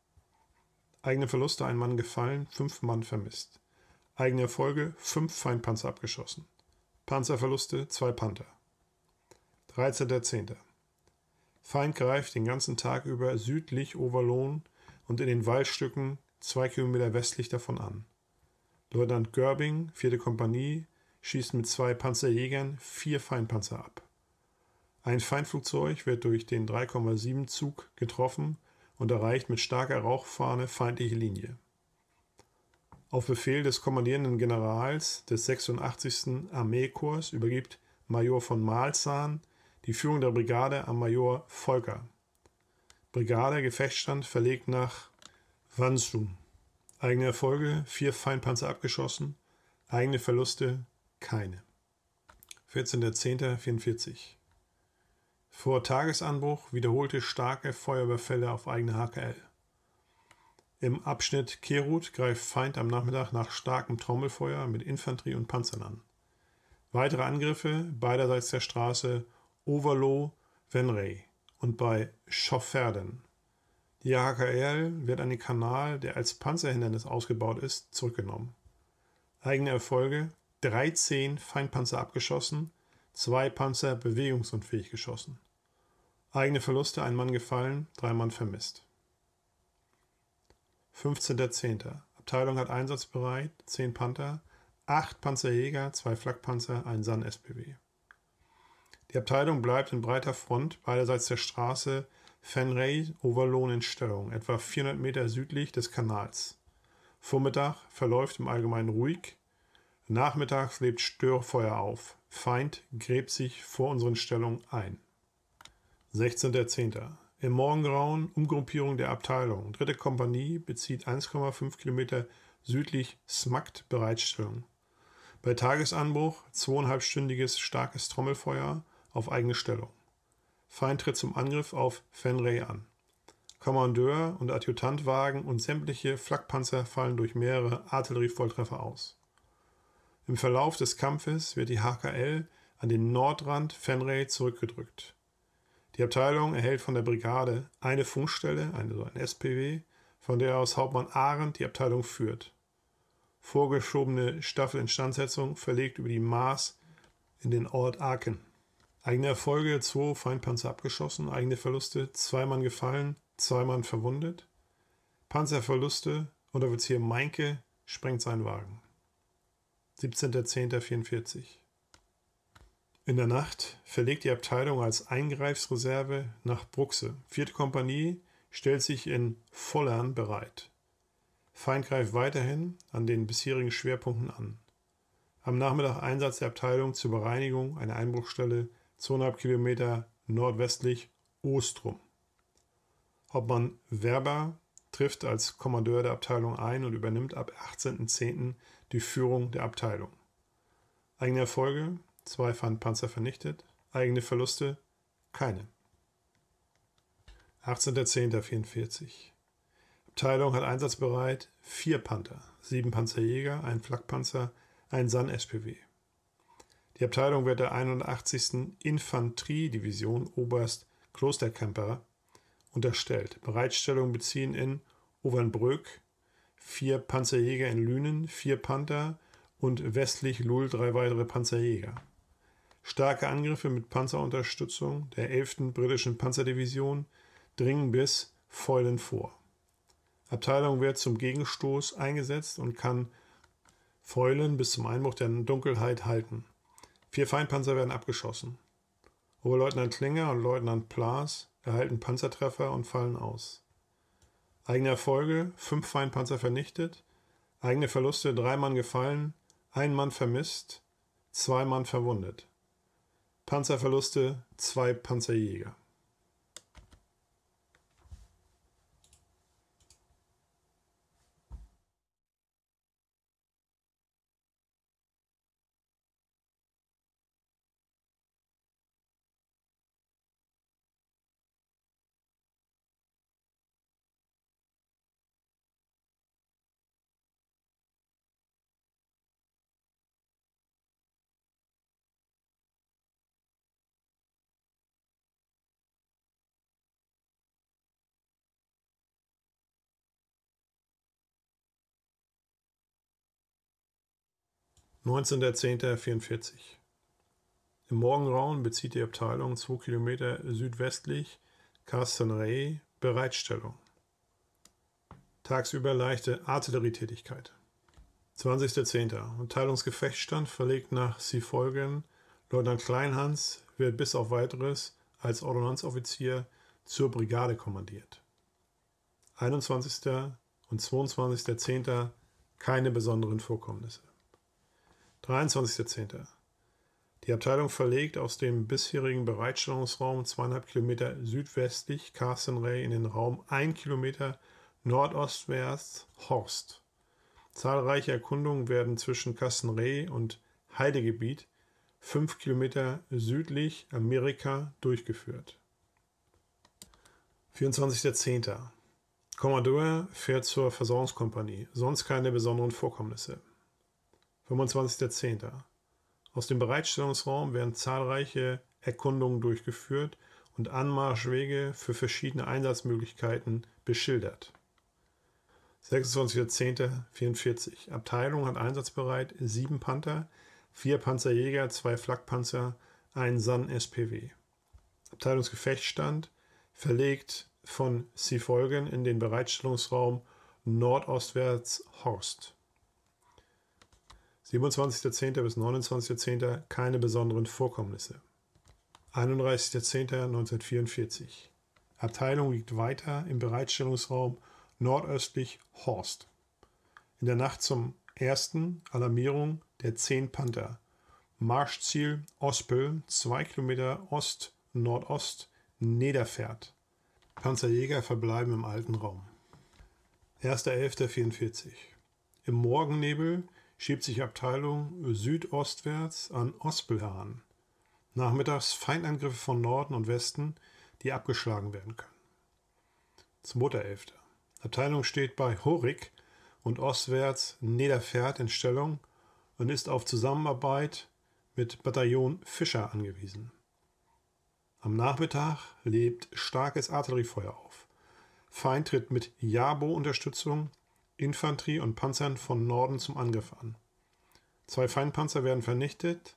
Speaker 1: Eigene Verluste, ein Mann gefallen, fünf Mann vermisst. Eigene Erfolge, fünf Feindpanzer abgeschossen. Panzerverluste, zwei Panther. 13.10. Feind greift den ganzen Tag über südlich Overlohn und in den Waldstücken zwei Kilometer westlich davon an. Leutnant Görbing, vierte Kompanie, schießt mit zwei Panzerjägern vier Feindpanzer ab. Ein Feindflugzeug wird durch den 3,7 Zug getroffen und erreicht mit starker Rauchfahne feindliche Linie. Auf Befehl des kommandierenden Generals des 86. Armeekorps übergibt Major von Malzahn die Führung der Brigade an Major Volker. Brigade Gefechtsstand verlegt nach Wansu. Eigene Erfolge, vier Feinpanzer abgeschossen, eigene Verluste, keine. 14.10.44 Vor Tagesanbruch wiederholte starke Feuerwehrfälle auf eigene HKL. Im Abschnitt Kerut greift Feind am Nachmittag nach starkem Trommelfeuer mit Infanterie und Panzern an. Weitere Angriffe beiderseits der Straße Overloh, Venray und bei Schofferden. Die HKL wird an den Kanal, der als Panzerhindernis ausgebaut ist, zurückgenommen. Eigene Erfolge: 13 Feindpanzer abgeschossen, zwei Panzer bewegungsunfähig geschossen. Eigene Verluste: ein Mann gefallen, drei Mann vermisst. 15.10. Abteilung hat einsatzbereit 10 Panther, 8 Panzerjäger, 2 Flakpanzer, 1 SAN-SPW. Die Abteilung bleibt in breiter Front beiderseits der Straße Fenray-Overlohn in Stellung, etwa 400 Meter südlich des Kanals. Vormittag verläuft im Allgemeinen ruhig. Nachmittags lebt Störfeuer auf. Feind gräbt sich vor unseren Stellungen ein. 16.10. Im Morgengrauen Umgruppierung der Abteilung. Dritte Kompanie bezieht 1,5 Kilometer südlich Smakt Bereitstellung. Bei Tagesanbruch zweieinhalbstündiges starkes Trommelfeuer auf eigene Stellung. Feind tritt zum Angriff auf Fenray an. Kommandeur und Adjutantwagen und sämtliche Flakpanzer fallen durch mehrere Artillerievolltreffer aus. Im Verlauf des Kampfes wird die HKL an den Nordrand Fenray zurückgedrückt. Die Abteilung erhält von der Brigade eine Funkstelle, also ein SPW, von der aus Hauptmann Arendt die Abteilung führt. Vorgeschobene Staffelinstandsetzung verlegt über die Maas in den Ort Aachen. Eigene Erfolge, zwei Feindpanzer abgeschossen, eigene Verluste, zwei Mann gefallen, zwei Mann verwundet. Panzerverluste, Unteroffizier Meinke sprengt seinen Wagen. 17.10.44 in der Nacht verlegt die Abteilung als Eingreifsreserve nach Bruxe. Vierte Kompanie stellt sich in Vollern bereit. Feind greift weiterhin an den bisherigen Schwerpunkten an. Am Nachmittag Einsatz der Abteilung zur Bereinigung einer Einbruchstelle 2,5 Kilometer nordwestlich Ostrum. Hauptmann Werber trifft als Kommandeur der Abteilung ein und übernimmt ab 18.10. die Führung der Abteilung. Eigene Erfolge Zwei Feindpanzer vernichtet. Eigene Verluste? Keine. 18.10.44 Abteilung hat einsatzbereit vier Panther, sieben Panzerjäger, ein Flakpanzer, ein San-SPW. Die Abteilung wird der 81. Infanteriedivision Oberst Klosterkemper unterstellt. Bereitstellung beziehen in Overnbrück, vier Panzerjäger in Lünen, vier Panther und westlich Luhl drei weitere Panzerjäger. Starke Angriffe mit Panzerunterstützung der 11. Britischen Panzerdivision dringen bis Feulen vor. Abteilung wird zum Gegenstoß eingesetzt und kann Fäulen bis zum Einbruch der Dunkelheit halten. Vier Feindpanzer werden abgeschossen. Oberleutnant Klinger und Leutnant Plas erhalten Panzertreffer und fallen aus. Eigene Erfolge, fünf Feindpanzer vernichtet, eigene Verluste, drei Mann gefallen, ein Mann vermisst, zwei Mann verwundet. Panzerverluste, zwei Panzerjäger. 19.10.44 Im Morgenraum bezieht die Abteilung 2 Kilometer südwestlich Castenray Bereitstellung. Tagsüber leichte Artillerietätigkeit. 20.10. Abteilungsgefechtsstand verlegt nach Seefolgen. Leutnant Kleinhans wird bis auf weiteres als Ordonnanzoffizier zur Brigade kommandiert. 21. und 22.10. keine besonderen Vorkommnisse. 23.10. Die Abteilung verlegt aus dem bisherigen Bereitstellungsraum zweieinhalb Kilometer südwestlich Carstenray in den Raum ein Kilometer nordostwärts Horst. Zahlreiche Erkundungen werden zwischen Carstenray und Heidegebiet, fünf Kilometer südlich Amerika, durchgeführt. 24.10. Kommandeur fährt zur Versorgungskompanie, sonst keine besonderen Vorkommnisse. 25.10. Aus dem Bereitstellungsraum werden zahlreiche Erkundungen durchgeführt und Anmarschwege für verschiedene Einsatzmöglichkeiten beschildert. 26.10.44 Abteilung hat einsatzbereit 7 Panther, 4 Panzerjäger, 2 Flakpanzer, 1 SAN-SPW. Abteilungsgefechtsstand verlegt von folgen in den Bereitstellungsraum nordostwärts Horst. 27.10. bis 29.10. keine besonderen Vorkommnisse. 31.10.1944. Abteilung liegt weiter im Bereitstellungsraum nordöstlich Horst. In der Nacht zum 1. Alarmierung der 10 Panther. Marschziel Ospel, 2 Kilometer Ost-Nordost, Nederfährt. Panzerjäger verbleiben im alten Raum. 1.11.44. Im Morgennebel schiebt sich Abteilung südostwärts an Ospel heran. Nachmittags Feindangriffe von Norden und Westen, die abgeschlagen werden können. 2.11. Abteilung steht bei Horik und ostwärts Nederfährt in Stellung und ist auf Zusammenarbeit mit Bataillon Fischer angewiesen. Am Nachmittag lebt starkes Artilleriefeuer auf. Feind tritt mit Jabo-Unterstützung Infanterie und Panzern von Norden zum Angriff an. Zwei Feindpanzer werden vernichtet,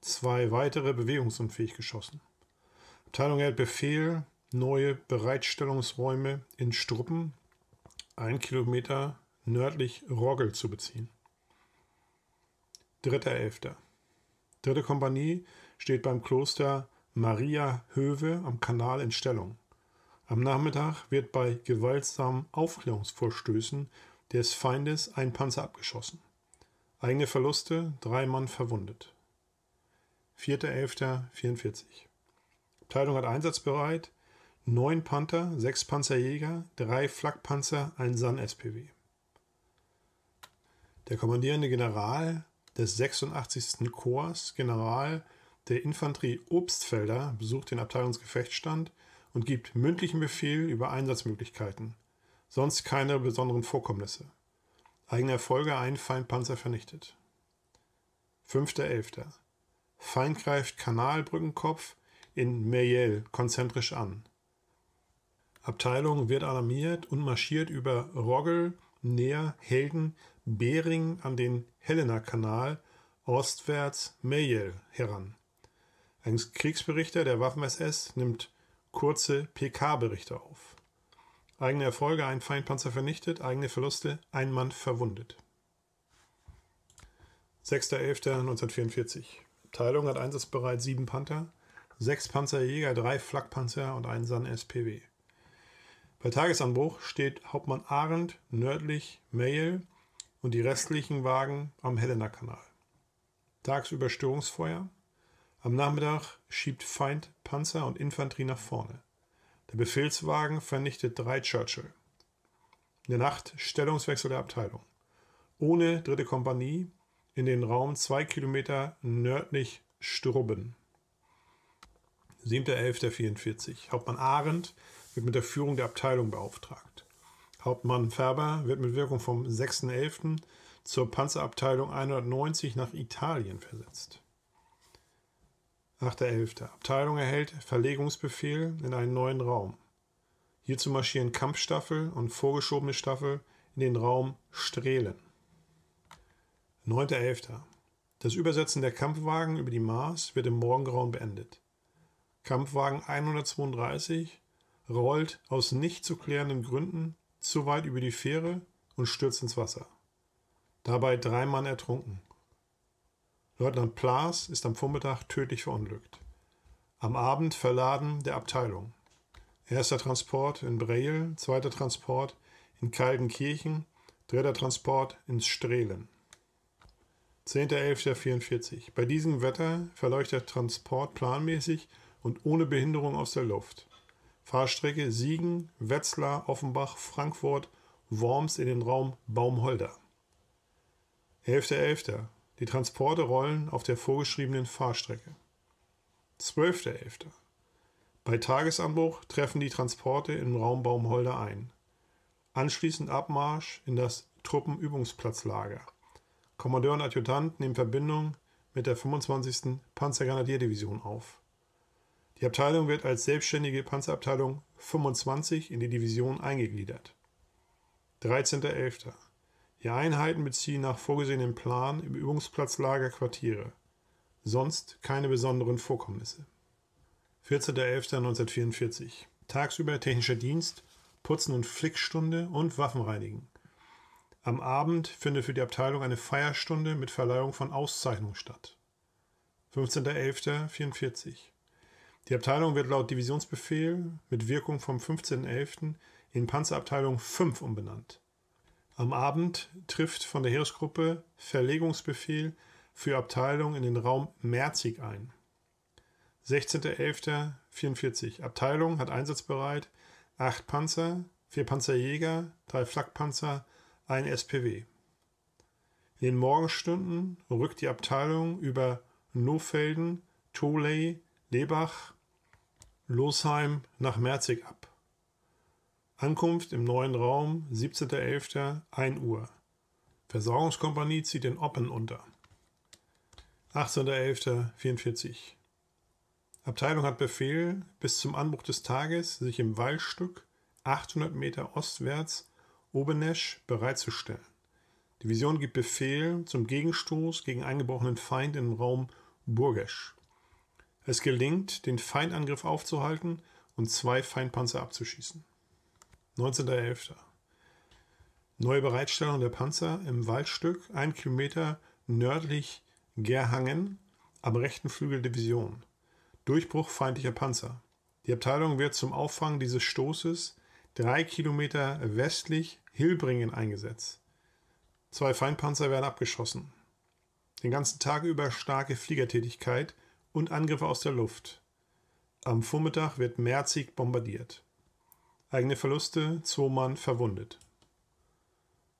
Speaker 1: zwei weitere bewegungsunfähig geschossen. Abteilung erhält Befehl, neue Bereitstellungsräume in Struppen, ein Kilometer nördlich Roggel zu beziehen. 3.11. Dritte Kompanie steht beim Kloster Maria Höwe am Kanal in Stellung. Am Nachmittag wird bei gewaltsamen Aufklärungsvorstößen des Feindes ein Panzer abgeschossen. Eigene Verluste, drei Mann verwundet. 4.11.44 Abteilung hat einsatzbereit, neun Panther, sechs Panzerjäger, drei Flakpanzer, ein SAN-SPW. Der kommandierende General des 86. Korps, General der Infanterie Obstfelder, besucht den Abteilungsgefechtsstand – und gibt mündlichen Befehl über Einsatzmöglichkeiten, sonst keine besonderen Vorkommnisse. Eigener Folge ein Feindpanzer vernichtet. 5.11. Feind greift Kanalbrückenkopf in Meyel konzentrisch an. Abteilung wird alarmiert und marschiert über Roggel, Neer, Helden, Bering an den Helena-Kanal ostwärts Meyel heran. Ein Kriegsberichter der Waffen-SS nimmt kurze PK-Berichte auf. Eigene Erfolge, ein Feindpanzer vernichtet, eigene Verluste, ein Mann verwundet. 6.11.1944. Teilung hat einsatzbereit sieben Panther, sechs Panzerjäger, drei Flakpanzer und einen SAN-SPW. Bei Tagesanbruch steht Hauptmann Arendt nördlich Mail und die restlichen Wagen am Helena-Kanal. Tagsüber Störungsfeuer, am Nachmittag schiebt Feind Panzer und Infanterie nach vorne. Der Befehlswagen vernichtet drei Churchill. In der Nacht Stellungswechsel der Abteilung. Ohne dritte Kompanie in den Raum zwei Kilometer nördlich Strubben. 7.11.44. Hauptmann Arendt wird mit der Führung der Abteilung beauftragt. Hauptmann Färber wird mit Wirkung vom 6.11. zur Panzerabteilung 190 nach Italien versetzt. 8.11. Abteilung erhält Verlegungsbefehl in einen neuen Raum. Hierzu marschieren Kampfstaffel und vorgeschobene Staffel in den Raum Strehlen. 9.11. Das Übersetzen der Kampfwagen über die Mars wird im Morgengrauen beendet. Kampfwagen 132 rollt aus nicht zu klärenden Gründen zu weit über die Fähre und stürzt ins Wasser. Dabei drei Mann ertrunken. Leutnant Plas ist am Vormittag tödlich verunglückt. Am Abend Verladen der Abteilung. Erster Transport in Breil, zweiter Transport in Kaldenkirchen, dritter Transport ins Strehlen. 10.11.44. Bei diesem Wetter verläuft der Transport planmäßig und ohne Behinderung aus der Luft. Fahrstrecke Siegen, Wetzlar, Offenbach, Frankfurt, Worms in den Raum Baumholder. 11.11. Die Transporte rollen auf der vorgeschriebenen Fahrstrecke. 12.11. Bei Tagesanbruch treffen die Transporte im Raum Baumholder ein. Anschließend Abmarsch in das Truppenübungsplatzlager. Kommandeur und Adjutant nehmen Verbindung mit der 25. Panzergrenadierdivision auf. Die Abteilung wird als selbstständige Panzerabteilung 25 in die Division eingegliedert. 13.11. Die Einheiten beziehen nach vorgesehenem Plan im Übungsplatzlager Quartiere. Sonst keine besonderen Vorkommnisse. 14.11.1944 Tagsüber technischer Dienst, Putzen und Flickstunde und Waffenreinigen. Am Abend findet für die Abteilung eine Feierstunde mit Verleihung von Auszeichnungen statt. 15.11.44 Die Abteilung wird laut Divisionsbefehl mit Wirkung vom 15.11. in Panzerabteilung 5 umbenannt. Am Abend trifft von der Heeresgruppe Verlegungsbefehl für Abteilung in den Raum Merzig ein. 16.11.44. Abteilung hat einsatzbereit 8 Panzer, 4 Panzerjäger, 3 Flakpanzer, 1 SPW. In den Morgenstunden rückt die Abteilung über Nofelden, Tolei, Lebach, Losheim nach Merzig ab. Ankunft im neuen Raum 17.11. 1 Uhr. Versorgungskompanie zieht den Oppen unter. 18.11.44 Abteilung hat Befehl, bis zum Anbruch des Tages sich im Waldstück 800 Meter ostwärts Obenesch bereitzustellen. Division gibt Befehl zum Gegenstoß gegen eingebrochenen Feind im Raum Burgesch. Es gelingt, den Feindangriff aufzuhalten und zwei Feindpanzer abzuschießen. 19.11. Neue Bereitstellung der Panzer im Waldstück, ein Kilometer nördlich Gerhangen, am rechten Flügel Division. Durchbruch feindlicher Panzer. Die Abteilung wird zum Auffang dieses Stoßes drei Kilometer westlich Hilbringen eingesetzt. Zwei Feindpanzer werden abgeschossen. Den ganzen Tag über starke Fliegertätigkeit und Angriffe aus der Luft. Am Vormittag wird Merzig bombardiert. Eigene Verluste, Zoman verwundet.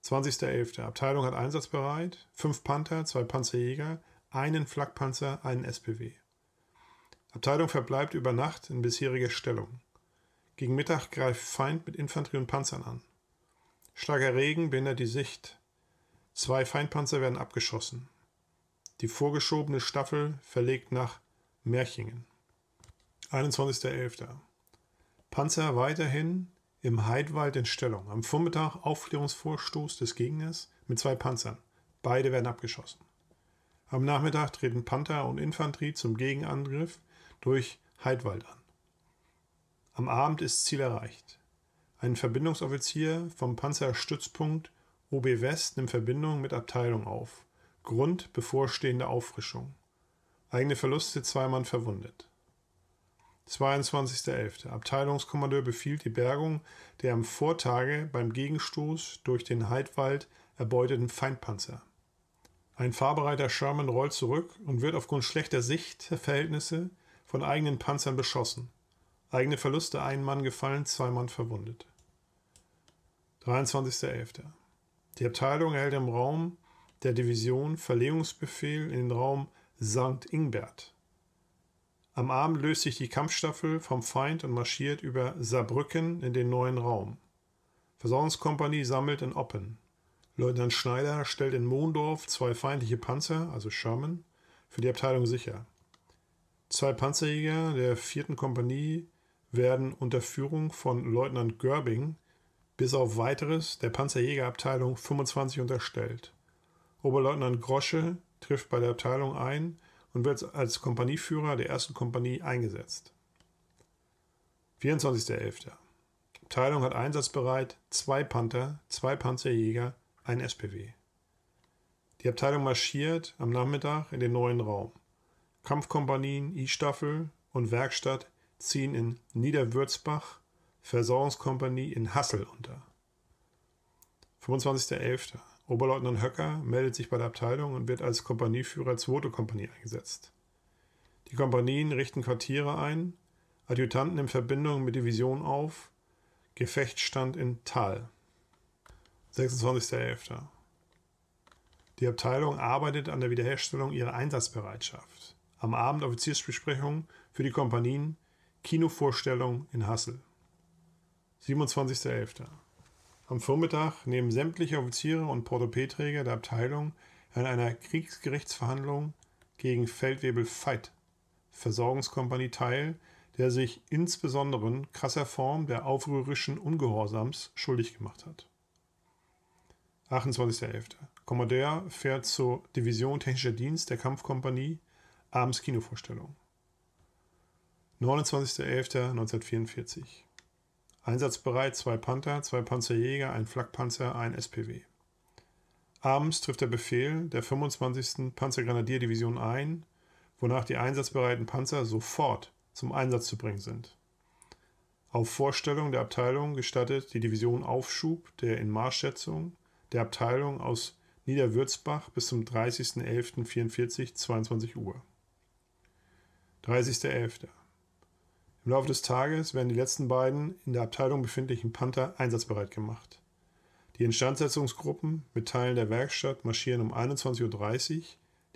Speaker 1: 20.11. Abteilung hat einsatzbereit, 5 Panther, 2 Panzerjäger, einen Flakpanzer, einen SPW. Abteilung verbleibt über Nacht in bisheriger Stellung. Gegen Mittag greift Feind mit Infanterie und Panzern an. Starker Regen behindert die Sicht. Zwei Feindpanzer werden abgeschossen. Die vorgeschobene Staffel verlegt nach Märchingen. 21.11. Panzer weiterhin im Heidwald in Stellung. Am Vormittag Aufklärungsvorstoß des Gegners mit zwei Panzern. Beide werden abgeschossen. Am Nachmittag treten Panther und Infanterie zum Gegenangriff durch Heidwald an. Am Abend ist Ziel erreicht. Ein Verbindungsoffizier vom Panzerstützpunkt OB West nimmt Verbindung mit Abteilung auf. Grund bevorstehende Auffrischung. Eigene Verluste, zwei Mann verwundet. 22.11. Abteilungskommandeur befiehlt die Bergung der am Vortage beim Gegenstoß durch den Heidwald erbeuteten Feindpanzer. Ein fahrbereiter Sherman rollt zurück und wird aufgrund schlechter Sichtverhältnisse von eigenen Panzern beschossen. Eigene Verluste, ein Mann gefallen, zwei Mann verwundet. 23.11. Die Abteilung erhält im Raum der Division Verlegungsbefehl in den Raum St. Ingbert. Am Abend löst sich die Kampfstaffel vom Feind und marschiert über Saarbrücken in den neuen Raum. Versorgungskompanie sammelt in Oppen. Leutnant Schneider stellt in Mondorf zwei feindliche Panzer, also Sherman, für die Abteilung sicher. Zwei Panzerjäger der vierten Kompanie werden unter Führung von Leutnant Görbing bis auf weiteres der Panzerjägerabteilung 25 unterstellt. Oberleutnant Grosche trifft bei der Abteilung ein und wird als Kompanieführer der ersten Kompanie eingesetzt. 24.11. Abteilung hat einsatzbereit zwei Panther, zwei Panzerjäger, ein SPW. Die Abteilung marschiert am Nachmittag in den neuen Raum. Kampfkompanien I-Staffel und Werkstatt ziehen in Niederwürzbach, Versorgungskompanie in Hassel unter. 25.11. Oberleutnant Höcker meldet sich bei der Abteilung und wird als Kompanieführer zweite Kompanie eingesetzt. Die Kompanien richten Quartiere ein, Adjutanten in Verbindung mit Division auf, Gefechtsstand in Tal. 26.11. Die Abteilung arbeitet an der Wiederherstellung ihrer Einsatzbereitschaft. Am Abend Offiziersbesprechung für die Kompanien, Kinovorstellung in Hassel. 27.11. Am Vormittag nehmen sämtliche Offiziere und Portepee-Träger der Abteilung an einer Kriegsgerichtsverhandlung gegen Feldwebel Veit, Versorgungskompanie teil, der sich insbesondere krasser Form der aufrührischen Ungehorsams schuldig gemacht hat. 28.11. Kommandeur fährt zur Division Technischer Dienst der Kampfkompanie, abends Kinovorstellung. 29.11.1944 Einsatzbereit zwei Panther, zwei Panzerjäger, ein Flakpanzer, ein SPW. Abends trifft der Befehl der 25. Panzergrenadierdivision ein, wonach die einsatzbereiten Panzer sofort zum Einsatz zu bringen sind. Auf Vorstellung der Abteilung gestattet die Division Aufschub der Inmarschschätzung der Abteilung aus Niederwürzbach bis zum 30.11.44, 22 Uhr. 30.11. Im Laufe des Tages werden die letzten beiden in der Abteilung befindlichen Panther einsatzbereit gemacht. Die Instandsetzungsgruppen mit Teilen der Werkstatt marschieren um 21.30 Uhr,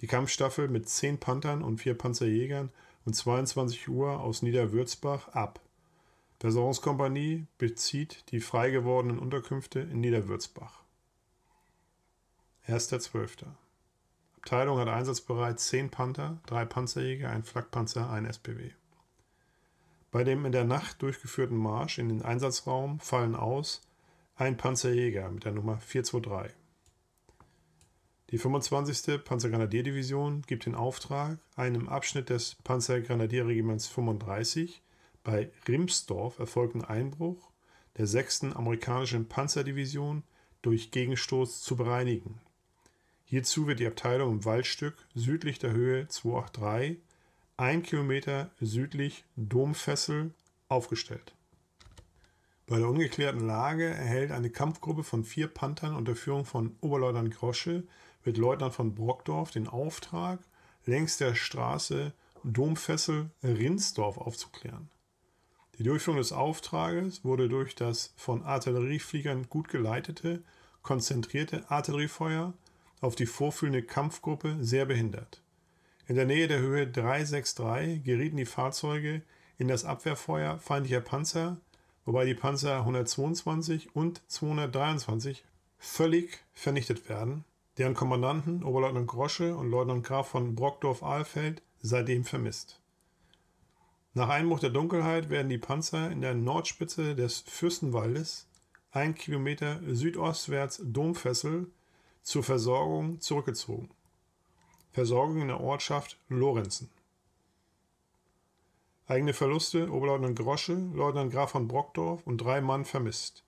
Speaker 1: die Kampfstaffel mit 10 Panthern und 4 Panzerjägern um 22 Uhr aus Niederwürzbach ab. Versorgungskompanie bezieht die frei gewordenen Unterkünfte in Niederwürzbach. 1.12. Abteilung hat einsatzbereit 10 Panther, 3 Panzerjäger, 1 Flakpanzer, 1 SPW. Bei dem in der Nacht durchgeführten Marsch in den Einsatzraum fallen aus ein Panzerjäger mit der Nummer 423. Die 25. Panzergrenadierdivision gibt den Auftrag, einem Abschnitt des Panzergrenadierregiments 35 bei Rimsdorf erfolgten Einbruch der 6. amerikanischen Panzerdivision durch Gegenstoß zu bereinigen. Hierzu wird die Abteilung im Waldstück südlich der Höhe 283 ein Kilometer südlich Domfessel aufgestellt. Bei der ungeklärten Lage erhält eine Kampfgruppe von vier Panthern unter Führung von Oberleutnant Grosche mit Leutnant von Brockdorf den Auftrag, längs der Straße Domfessel-Rinsdorf aufzuklären. Die Durchführung des Auftrages wurde durch das von Artilleriefliegern gut geleitete, konzentrierte Artilleriefeuer auf die vorführende Kampfgruppe sehr behindert. In der Nähe der Höhe 363 gerieten die Fahrzeuge in das Abwehrfeuer feindlicher Panzer, wobei die Panzer 122 und 223 völlig vernichtet werden, deren Kommandanten Oberleutnant Grosche und Leutnant Graf von Brockdorf-Ahlfeld seitdem vermisst. Nach Einbruch der Dunkelheit werden die Panzer in der Nordspitze des Fürstenwaldes, ein Kilometer südostwärts Domfessel, zur Versorgung zurückgezogen. Versorgung in der Ortschaft Lorenzen. Eigene Verluste Oberleutnant Grosche, Leutnant Graf von Brockdorf und drei Mann vermisst.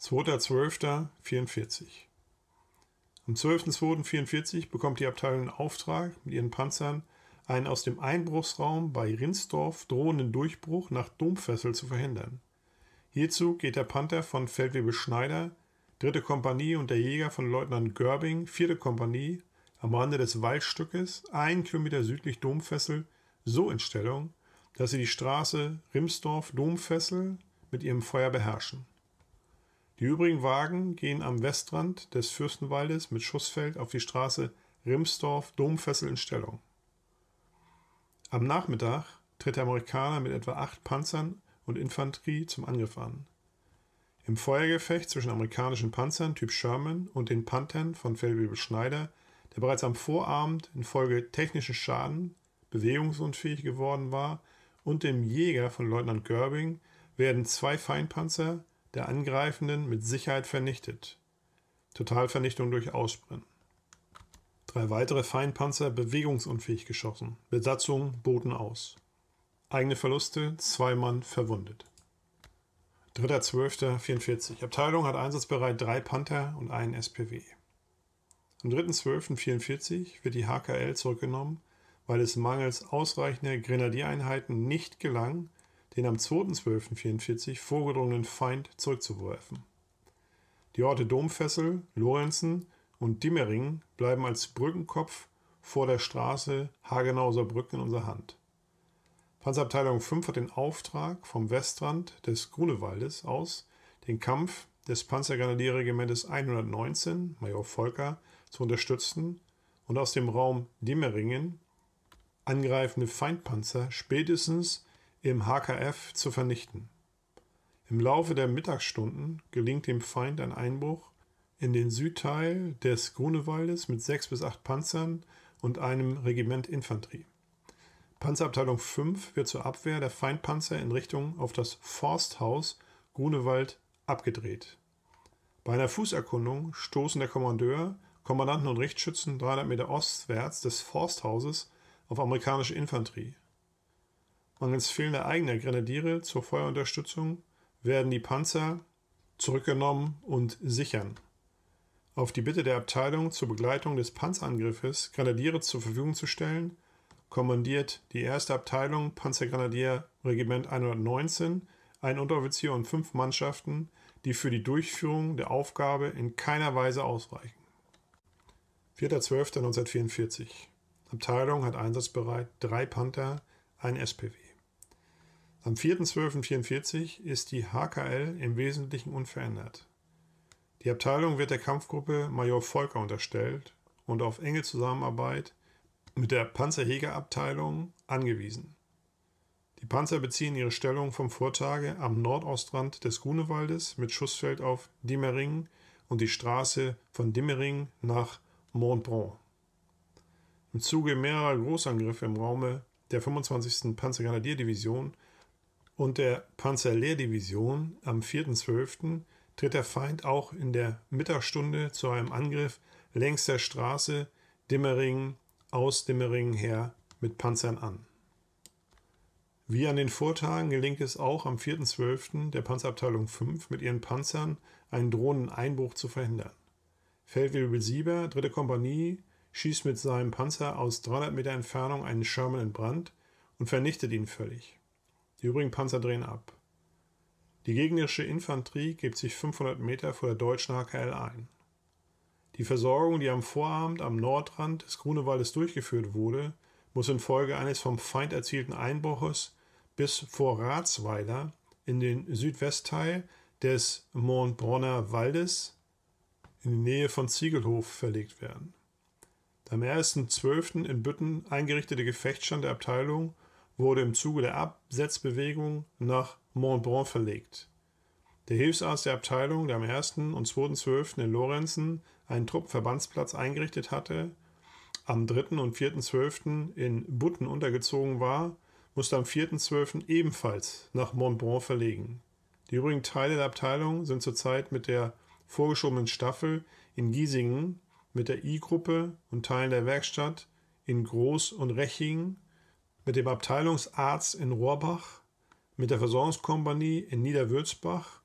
Speaker 1: 2.12.44 Am 12.02.44 bekommt die Abteilung in Auftrag, mit ihren Panzern einen aus dem Einbruchsraum bei Rinsdorf drohenden Durchbruch nach Domfessel zu verhindern. Hierzu geht der Panther von Feldwebel Schneider Dritte Kompanie und der Jäger von Leutnant Görbing, vierte Kompanie, am Rande des Waldstückes, einen Kilometer südlich Domfessel, so in Stellung, dass sie die Straße Rimsdorf-Domfessel mit ihrem Feuer beherrschen. Die übrigen Wagen gehen am Westrand des Fürstenwaldes mit Schussfeld auf die Straße Rimsdorf-Domfessel in Stellung. Am Nachmittag tritt der Amerikaner mit etwa acht Panzern und Infanterie zum Angriff an. Im Feuergefecht zwischen amerikanischen Panzern Typ Sherman und den Panthern von Feldwebel Schneider, der bereits am Vorabend infolge technischen Schaden bewegungsunfähig geworden war, und dem Jäger von Leutnant Görbing werden zwei Feinpanzer der Angreifenden mit Sicherheit vernichtet. Totalvernichtung durch Ausbrennen. Drei weitere Feinpanzer bewegungsunfähig geschossen. Besatzung boten aus. Eigene Verluste, zwei Mann verwundet. 3.12.44. Abteilung hat einsatzbereit drei Panther und einen SPW. Am 3.12.44 wird die HKL zurückgenommen, weil es mangels ausreichender Grenadiereinheiten nicht gelang, den am 2.12.44 vorgedrungenen Feind zurückzuwerfen. Die Orte Domfessel, Lorenzen und Dimmering bleiben als Brückenkopf vor der Straße Hagenauser Brücken in unserer Hand. Panzerabteilung 5 hat den Auftrag, vom Westrand des Grunewaldes aus den Kampf des Panzergranadierregimentes 119, Major Volker, zu unterstützen und aus dem Raum Diemeringen angreifende Feindpanzer spätestens im HKF zu vernichten. Im Laufe der Mittagsstunden gelingt dem Feind ein Einbruch in den Südteil des Grunewaldes mit sechs bis acht Panzern und einem Regiment Infanterie. Panzerabteilung 5 wird zur Abwehr der Feindpanzer in Richtung auf das Forsthaus Grunewald abgedreht. Bei einer Fußerkundung stoßen der Kommandeur, Kommandanten und Richtschützen 300 Meter ostwärts des Forsthauses auf amerikanische Infanterie. Mangels fehlender eigener Grenadiere zur Feuerunterstützung werden die Panzer zurückgenommen und sichern. Auf die Bitte der Abteilung zur Begleitung des Panzerangriffes Grenadiere zur Verfügung zu stellen, kommandiert die 1. Abteilung Panzergrenadierregiment 119, ein Unteroffizier und fünf Mannschaften, die für die Durchführung der Aufgabe in keiner Weise ausreichen. 4.12.1944 Abteilung hat einsatzbereit drei Panther, ein SPW. Am 4.12.44 ist die HKL im Wesentlichen unverändert. Die Abteilung wird der Kampfgruppe Major Volker unterstellt und auf enge Zusammenarbeit mit der Panzerjägerabteilung angewiesen. Die Panzer beziehen ihre Stellung vom Vortage am Nordostrand des Grunewaldes mit Schussfeld auf Dimmering und die Straße von Dimmering nach Montbron. Im Zuge mehrerer Großangriffe im Raume der 25. Panzergrenadierdivision und der Panzerlehrdivision am 4.12. tritt der Feind auch in der Mittagsstunde zu einem Angriff längs der Straße Dimmering aus Dimmering her mit Panzern an. Wie an den Vortagen gelingt es auch am 4.12. der Panzerabteilung 5 mit ihren Panzern einen drohenden Einbruch zu verhindern. Feldwebel Sieber, 3. Kompanie, schießt mit seinem Panzer aus 300 Meter Entfernung einen Sherman in Brand und vernichtet ihn völlig. Die übrigen Panzer drehen ab. Die gegnerische Infanterie gibt sich 500 Meter vor der deutschen HKL ein. Die Versorgung, die am Vorabend am Nordrand des Grunewaldes durchgeführt wurde, muss infolge eines vom Feind erzielten Einbruches bis vor Ratsweiler in den Südwestteil des Montbronner Waldes in die Nähe von Ziegelhof verlegt werden. Der am 1.12. in Bütten eingerichtete Gefechtsstand der Abteilung wurde im Zuge der Absetzbewegung nach Montbron verlegt. Der Hilfsarzt der Abteilung, der am 1. und 2.12. in Lorenzen einen Truppenverbandsplatz eingerichtet hatte, am 3. und 4.12. in Butten untergezogen war, musste am 4.12. ebenfalls nach Montbron verlegen. Die übrigen Teile der Abteilung sind zurzeit mit der vorgeschobenen Staffel in Giesingen, mit der I-Gruppe und Teilen der Werkstatt in Groß und Rechingen, mit dem Abteilungsarzt in Rohrbach, mit der Versorgungskompanie in Niederwürzbach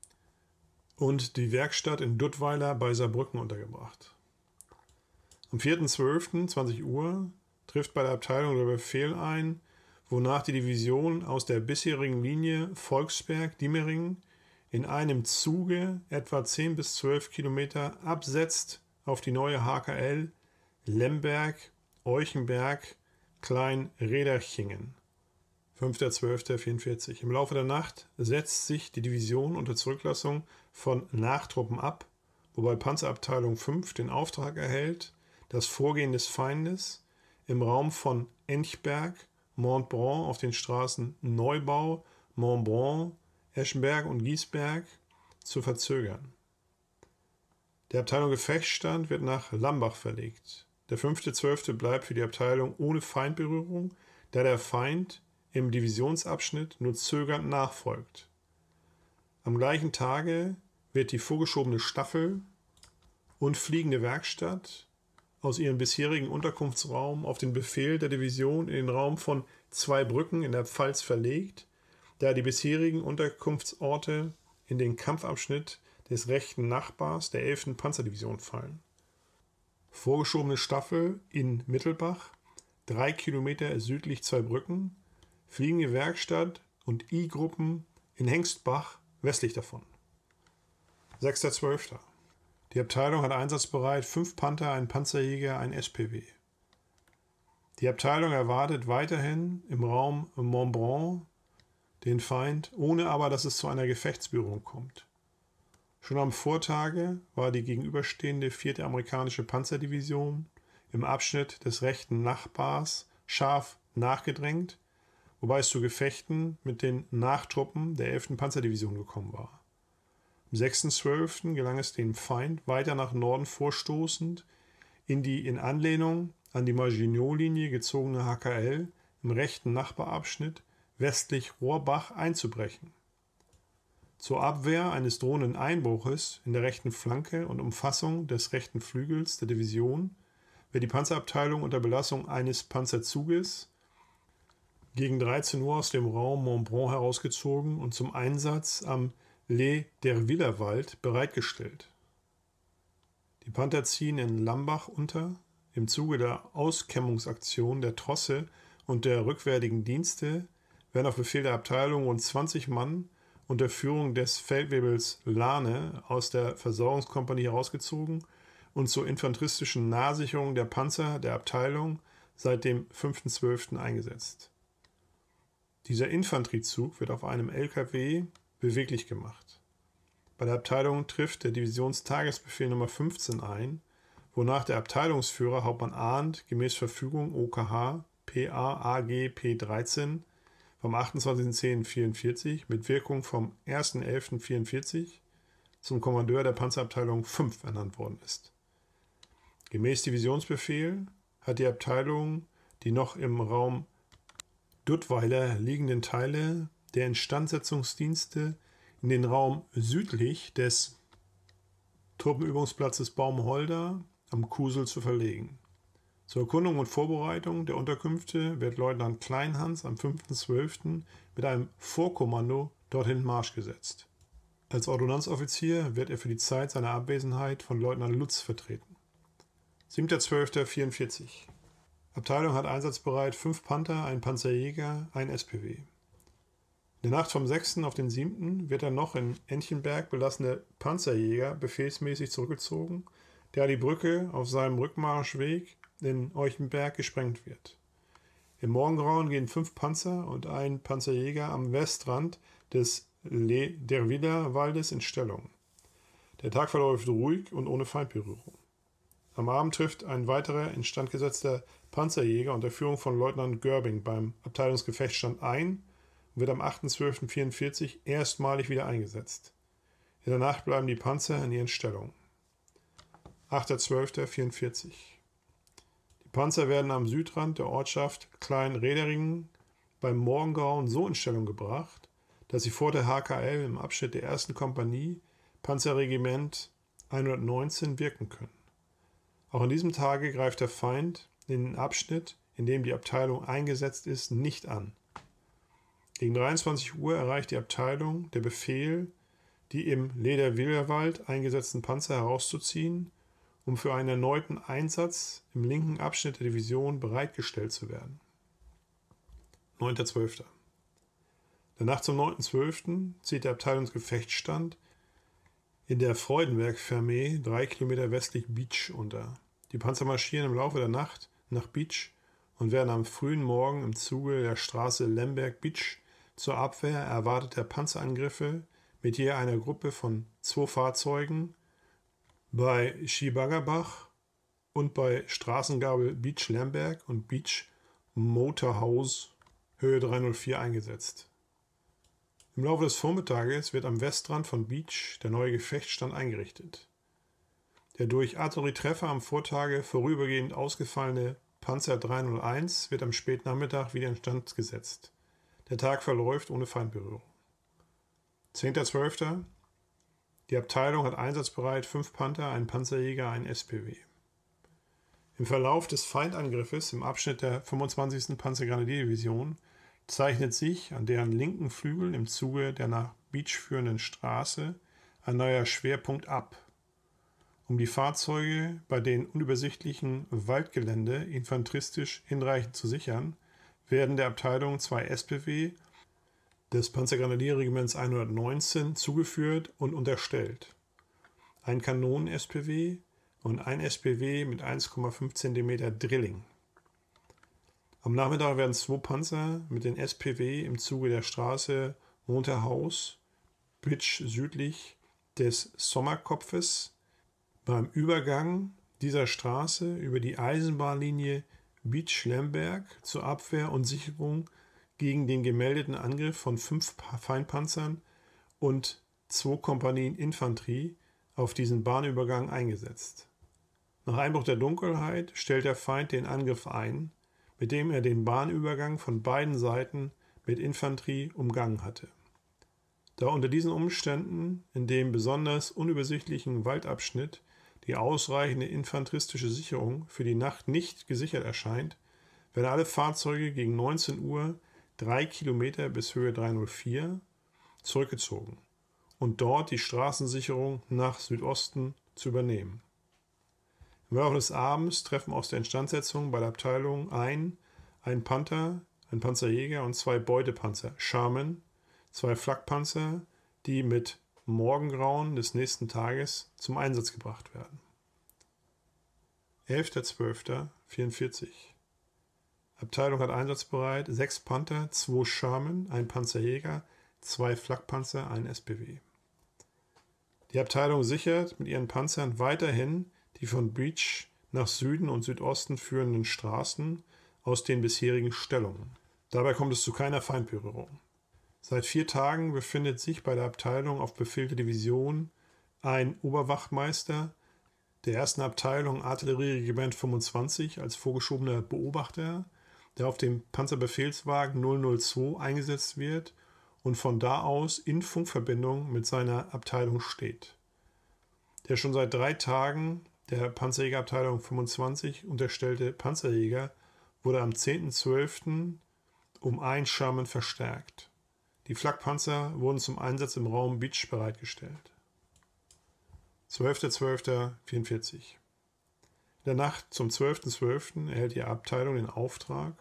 Speaker 1: und die Werkstatt in Duttweiler bei Saarbrücken untergebracht. Am 4.12.20 Uhr trifft bei der Abteilung der Befehl ein, wonach die Division aus der bisherigen Linie Volksberg-Diemering in einem Zuge etwa 10 bis 12 Kilometer absetzt auf die neue HKL Lemberg, Euchenberg, Klein Rederchingen. 5.12.44. Im Laufe der Nacht setzt sich die Division unter Zurücklassung von Nachtruppen ab, wobei Panzerabteilung 5 den Auftrag erhält, das Vorgehen des Feindes im Raum von Enchberg, Montbron auf den Straßen Neubau, Montbron, Eschenberg und Giesberg zu verzögern. Der Abteilung Gefechtsstand wird nach Lambach verlegt. Der 5.12. bleibt für die Abteilung ohne Feindberührung, da der Feind im Divisionsabschnitt nur zögernd nachfolgt. Am gleichen Tage wird die vorgeschobene Staffel und fliegende Werkstatt aus ihrem bisherigen Unterkunftsraum auf den Befehl der Division in den Raum von Zweibrücken in der Pfalz verlegt, da die bisherigen Unterkunftsorte in den Kampfabschnitt des rechten Nachbars der 11. Panzerdivision fallen. Vorgeschobene Staffel in Mittelbach, drei Kilometer südlich Zweibrücken, fliegende Werkstatt und I-Gruppen in Hengstbach westlich davon. 6.12. Die Abteilung hat einsatzbereit fünf Panther, einen Panzerjäger, ein SPW. Die Abteilung erwartet weiterhin im Raum Montbron den Feind, ohne aber, dass es zu einer Gefechtsführung kommt. Schon am Vortage war die gegenüberstehende 4. amerikanische Panzerdivision im Abschnitt des rechten Nachbars scharf nachgedrängt, wobei es zu Gefechten mit den Nachtruppen der 11. Panzerdivision gekommen war. Am 6.12. gelang es dem Feind, weiter nach Norden vorstoßend in die in Anlehnung an die Maginot-Linie gezogene HKL im rechten Nachbarabschnitt westlich Rohrbach einzubrechen. Zur Abwehr eines drohenden Einbruches in der rechten Flanke und Umfassung des rechten Flügels der Division wird die Panzerabteilung unter Belassung eines Panzerzuges gegen 13 Uhr aus dem Raum Montbron herausgezogen und zum Einsatz am Le der Willerwald bereitgestellt. Die Panther ziehen in Lambach unter. Im Zuge der Auskämmungsaktion der Trosse und der rückwärtigen Dienste werden auf Befehl der Abteilung rund 20 Mann unter Führung des Feldwebels Lahne aus der Versorgungskompanie herausgezogen und zur infanteristischen Nahsicherung der Panzer der Abteilung seit dem 5.12. eingesetzt. Dieser Infanteriezug wird auf einem LKW beweglich gemacht. Bei der Abteilung trifft der Divisionstagesbefehl Nummer 15 ein, wonach der Abteilungsführer Hauptmann Arndt gemäß Verfügung OKH PA AG P13 vom 28.10.44 mit Wirkung vom 1.11.44 zum Kommandeur der Panzerabteilung 5 ernannt worden ist. Gemäß Divisionsbefehl hat die Abteilung die noch im Raum Duttweiler liegenden Teile der Instandsetzungsdienste in den Raum südlich des Truppenübungsplatzes Baumholder am Kusel zu verlegen. Zur Erkundung und Vorbereitung der Unterkünfte wird Leutnant Kleinhans am 5.12. mit einem Vorkommando dorthin in Marsch gesetzt. Als Ordonnanzoffizier wird er für die Zeit seiner Abwesenheit von Leutnant Lutz vertreten. 7.12.44 Abteilung hat einsatzbereit fünf Panther, ein Panzerjäger, ein SPW. In der Nacht vom 6. auf den 7. wird der noch in Entchenberg belassene Panzerjäger befehlsmäßig zurückgezogen, da die Brücke auf seinem Rückmarschweg in Euchenberg gesprengt wird. Im Morgengrauen gehen fünf Panzer und ein Panzerjäger am Westrand des Le Derwiller Waldes in Stellung. Der Tag verläuft ruhig und ohne Feindberührung. Am Abend trifft ein weiterer instandgesetzter Panzerjäger unter Führung von Leutnant Görbing beim Abteilungsgefechtsstand ein wird am 8.12.44 erstmalig wieder eingesetzt. In der Nacht bleiben die Panzer in ihren Stellungen. 8.12.44 Die Panzer werden am Südrand der Ortschaft Klein-Rederingen beim Morgengrauen so in Stellung gebracht, dass sie vor der HKL im Abschnitt der 1. Kompanie Panzerregiment 119 wirken können. Auch an diesem Tage greift der Feind den Abschnitt, in dem die Abteilung eingesetzt ist, nicht an gegen 23 Uhr erreicht die Abteilung der Befehl, die im Lederwilderwald eingesetzten Panzer herauszuziehen, um für einen erneuten Einsatz im linken Abschnitt der Division bereitgestellt zu werden. 9.12. Danach zum 9.12. zieht der Abteilungsgefechtsstand in der Freudenberg-Fermee drei Kilometer westlich Beach unter. Die Panzer marschieren im Laufe der Nacht nach Beach und werden am frühen Morgen im Zuge der Straße Lemberg-Beach zur Abwehr erwartet er Panzerangriffe mit je einer Gruppe von zwei Fahrzeugen bei Schiebergerbach und bei Straßengabel Beach Lemberg und Beach Motorhaus Höhe 304 eingesetzt. Im Laufe des Vormittages wird am Westrand von Beach der neue Gefechtsstand eingerichtet. Der durch Artillerietreffer am Vortage vorübergehend ausgefallene Panzer 301 wird am Spätnachmittag wieder instand gesetzt. Der Tag verläuft ohne Feindberührung. 10.12. Die Abteilung hat einsatzbereit fünf Panther, einen Panzerjäger, einen SPW. Im Verlauf des Feindangriffes im Abschnitt der 25. Panzergrenadierdivision zeichnet sich an deren linken Flügel im Zuge der nach Beach führenden Straße ein neuer Schwerpunkt ab, um die Fahrzeuge bei den unübersichtlichen Waldgelände infanteristisch hinreichend zu sichern werden der Abteilung zwei SPW des Panzergrenadierregiments 119 zugeführt und unterstellt. Ein Kanonen-SPW und ein SPW mit 1,5 cm Drilling. Am Nachmittag werden zwei Panzer mit den SPW im Zuge der Straße Monterhaus, Bridge südlich des Sommerkopfes, beim Übergang dieser Straße über die Eisenbahnlinie Beat Schlemberg zur Abwehr und Sicherung gegen den gemeldeten Angriff von fünf Feindpanzern und zwei Kompanien Infanterie auf diesen Bahnübergang eingesetzt. Nach Einbruch der Dunkelheit stellt der Feind den Angriff ein, mit dem er den Bahnübergang von beiden Seiten mit Infanterie umgangen hatte. Da unter diesen Umständen in dem besonders unübersichtlichen Waldabschnitt die ausreichende infanteristische Sicherung für die Nacht nicht gesichert erscheint, werden alle Fahrzeuge gegen 19 Uhr drei Kilometer bis Höhe 304 zurückgezogen und dort die Straßensicherung nach Südosten zu übernehmen. Im Laufe des Abends treffen aus der Instandsetzung bei der Abteilung ein, ein Panther, ein Panzerjäger und zwei Beutepanzer, Schamen, zwei Flakpanzer, die mit Morgengrauen des nächsten Tages zum Einsatz gebracht werden. 11.12.44 Abteilung hat einsatzbereit sechs Panther, zwei Sherman, ein Panzerjäger, zwei Flakpanzer, ein SPW. Die Abteilung sichert mit ihren Panzern weiterhin die von Breach nach Süden und Südosten führenden Straßen aus den bisherigen Stellungen. Dabei kommt es zu keiner Feindberührung. Seit vier Tagen befindet sich bei der Abteilung auf Befehl der Division ein Oberwachtmeister der ersten Abteilung Artillerieregiment 25 als vorgeschobener Beobachter, der auf dem Panzerbefehlswagen 002 eingesetzt wird und von da aus in Funkverbindung mit seiner Abteilung steht. Der schon seit drei Tagen der Panzerjägerabteilung 25 unterstellte Panzerjäger wurde am 10.12. um ein Schamen verstärkt. Die Flakpanzer wurden zum Einsatz im Raum Beach bereitgestellt. 12.12.44 In der Nacht zum 12.12. .12. erhält die Abteilung den Auftrag,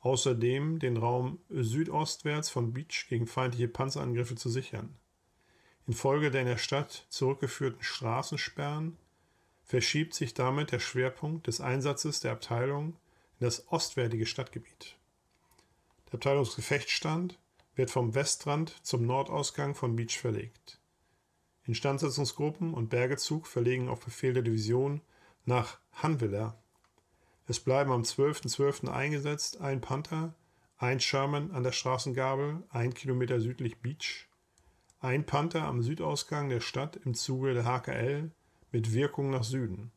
Speaker 1: außerdem den Raum südostwärts von Beach gegen feindliche Panzerangriffe zu sichern. Infolge der in der Stadt zurückgeführten Straßensperren verschiebt sich damit der Schwerpunkt des Einsatzes der Abteilung in das ostwärtige Stadtgebiet. Der Abteilungsgefechtsstand wird vom Westrand zum Nordausgang von Beach verlegt. Instandsetzungsgruppen und Bergezug verlegen auf Befehl der Division nach Hanwiller. Es bleiben am 12.12. .12. eingesetzt ein Panther, ein Sherman an der Straßengabel, ein Kilometer südlich Beach, ein Panther am Südausgang der Stadt im Zuge der HKL mit Wirkung nach Süden,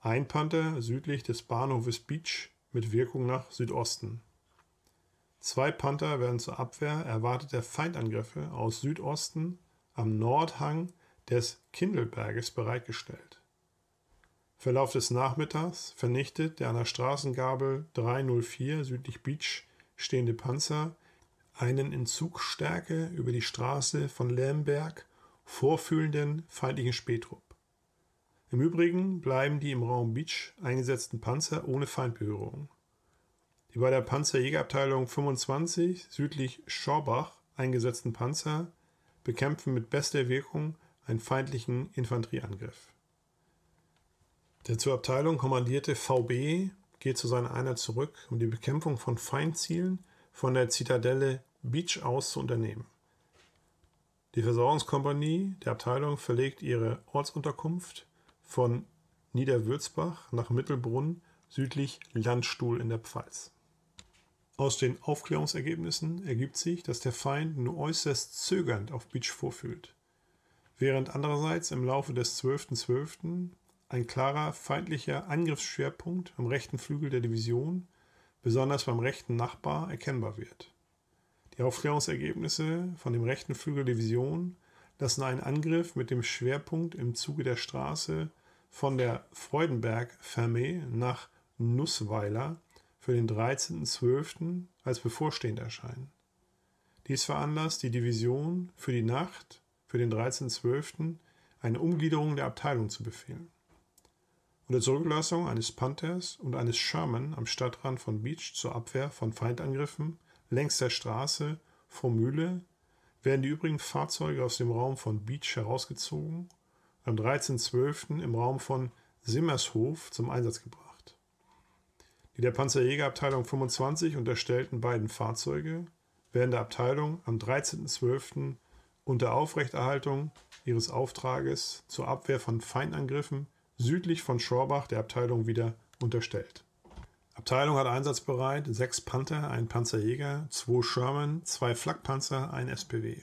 Speaker 1: ein Panther südlich des Bahnhofes Beach mit Wirkung nach Südosten. Zwei Panther werden zur Abwehr erwarteter Feindangriffe aus Südosten am Nordhang des Kindelberges bereitgestellt. Verlauf des Nachmittags vernichtet der an der Straßengabel 304 südlich Beach stehende Panzer einen in Zugstärke über die Straße von Lemberg vorfühlenden feindlichen Spätrupp. Im Übrigen bleiben die im Raum Beach eingesetzten Panzer ohne Feindberührung die bei der Panzerjägerabteilung 25 südlich Schorbach eingesetzten Panzer bekämpfen mit bester Wirkung einen feindlichen Infanterieangriff. Der zur Abteilung kommandierte VB geht zu seiner Einheit zurück, um die Bekämpfung von Feindzielen von der Zitadelle Beach aus zu unternehmen. Die Versorgungskompanie der Abteilung verlegt ihre Ortsunterkunft von Niederwürzbach nach Mittelbrunn südlich Landstuhl in der Pfalz. Aus den Aufklärungsergebnissen ergibt sich, dass der Feind nur äußerst zögernd auf Beach vorfühlt, während andererseits im Laufe des 12.12. .12. ein klarer feindlicher Angriffsschwerpunkt am rechten Flügel der Division, besonders beim rechten Nachbar, erkennbar wird. Die Aufklärungsergebnisse von dem rechten Flügel der Division lassen einen Angriff mit dem Schwerpunkt im Zuge der Straße von der Freudenberg-Fermee nach Nussweiler für den 13.12. als bevorstehend erscheinen. Dies veranlasst die Division für die Nacht, für den 13.12., eine Umgliederung der Abteilung zu befehlen. Unter Zurücklassung eines Panthers und eines Sherman am Stadtrand von Beach zur Abwehr von Feindangriffen längs der Straße vor Mühle werden die übrigen Fahrzeuge aus dem Raum von Beach herausgezogen und am 13.12. im Raum von Simmershof zum Einsatz gebracht die der Panzerjägerabteilung 25 unterstellten beiden Fahrzeuge werden der Abteilung am 13.12. unter Aufrechterhaltung ihres Auftrages zur Abwehr von Feindangriffen südlich von Schorbach der Abteilung wieder unterstellt. Abteilung hat einsatzbereit sechs Panther, einen Panzerjäger, zwei Sherman, zwei Flakpanzer, ein SPW.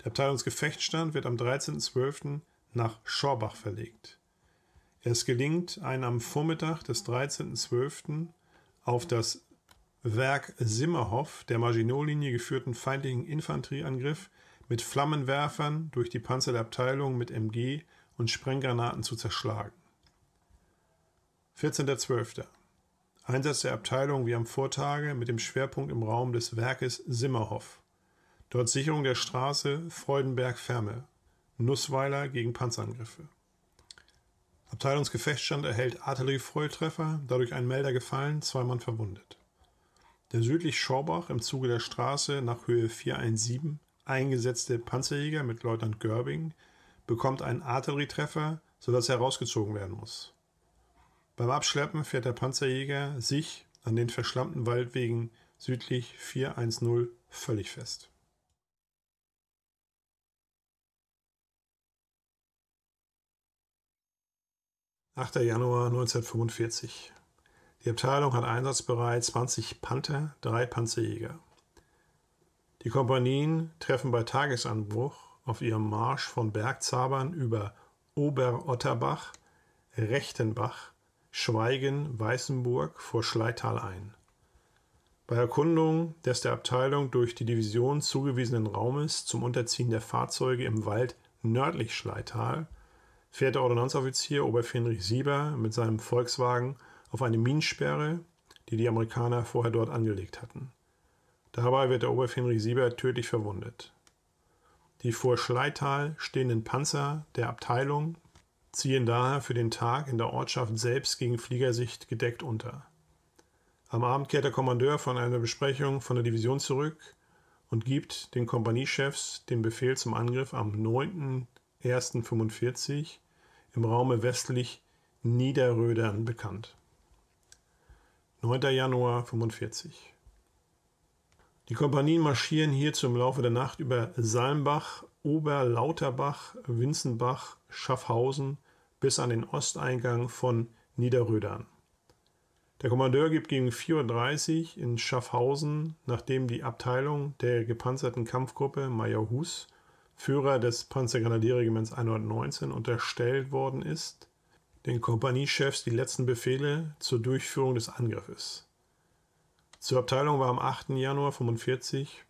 Speaker 1: Der Abteilungsgefechtsstand wird am 13.12. nach Schorbach verlegt. Es gelingt einen am Vormittag des 13.12. auf das Werk Simmerhoff der Maginot-Linie geführten feindlichen Infanterieangriff mit Flammenwerfern durch die Panzer der Abteilung mit MG und Sprenggranaten zu zerschlagen. 14.12. Einsatz der Abteilung wie am Vortage mit dem Schwerpunkt im Raum des Werkes Simmerhoff. Dort Sicherung der Straße Freudenberg-Ferme. Nussweiler gegen Panzerangriffe. Abteilungsgefechtsstand erhält Artilleriefeuertreffer, dadurch ein Melder gefallen, zwei Mann verwundet. Der südlich Schorbach im Zuge der Straße nach Höhe 417 eingesetzte Panzerjäger mit Leutnant Görbing bekommt einen Artillerietreffer, sodass er rausgezogen werden muss. Beim Abschleppen fährt der Panzerjäger sich an den verschlammten Waldwegen südlich 410 völlig fest. 8. Januar 1945. Die Abteilung hat einsatzbereit 20 Panther, drei Panzerjäger. Die Kompanien treffen bei Tagesanbruch auf ihrem Marsch von Bergzabern über Oberotterbach, Rechtenbach, Schweigen, Weißenburg vor Schleital ein. Bei Erkundung des der Abteilung durch die Division zugewiesenen Raumes zum Unterziehen der Fahrzeuge im Wald nördlich Schleital fährt der Ordonnanzoffizier Oberfriedrich Sieber mit seinem Volkswagen auf eine Minensperre, die die Amerikaner vorher dort angelegt hatten. Dabei wird der Oberfriedrich Sieber tödlich verwundet. Die vor Schleital stehenden Panzer der Abteilung ziehen daher für den Tag in der Ortschaft selbst gegen Fliegersicht gedeckt unter. Am Abend kehrt der Kommandeur von einer Besprechung von der Division zurück und gibt den Kompaniechefs den Befehl zum Angriff am 9.01.45 im Raume westlich Niederrödern bekannt. 9. Januar 45. Die Kompanien marschieren hier zum Laufe der Nacht über Salmbach, Oberlauterbach, Winzenbach, Schaffhausen bis an den Osteingang von Niederrödern. Der Kommandeur gibt gegen 4.30 Uhr in Schaffhausen, nachdem die Abteilung der gepanzerten Kampfgruppe Major Hus Führer des Panzergrenadierregiments 119 unterstellt worden ist, den Kompaniechefs die letzten Befehle zur Durchführung des Angriffes. Zur Abteilung war am 8. Januar 1945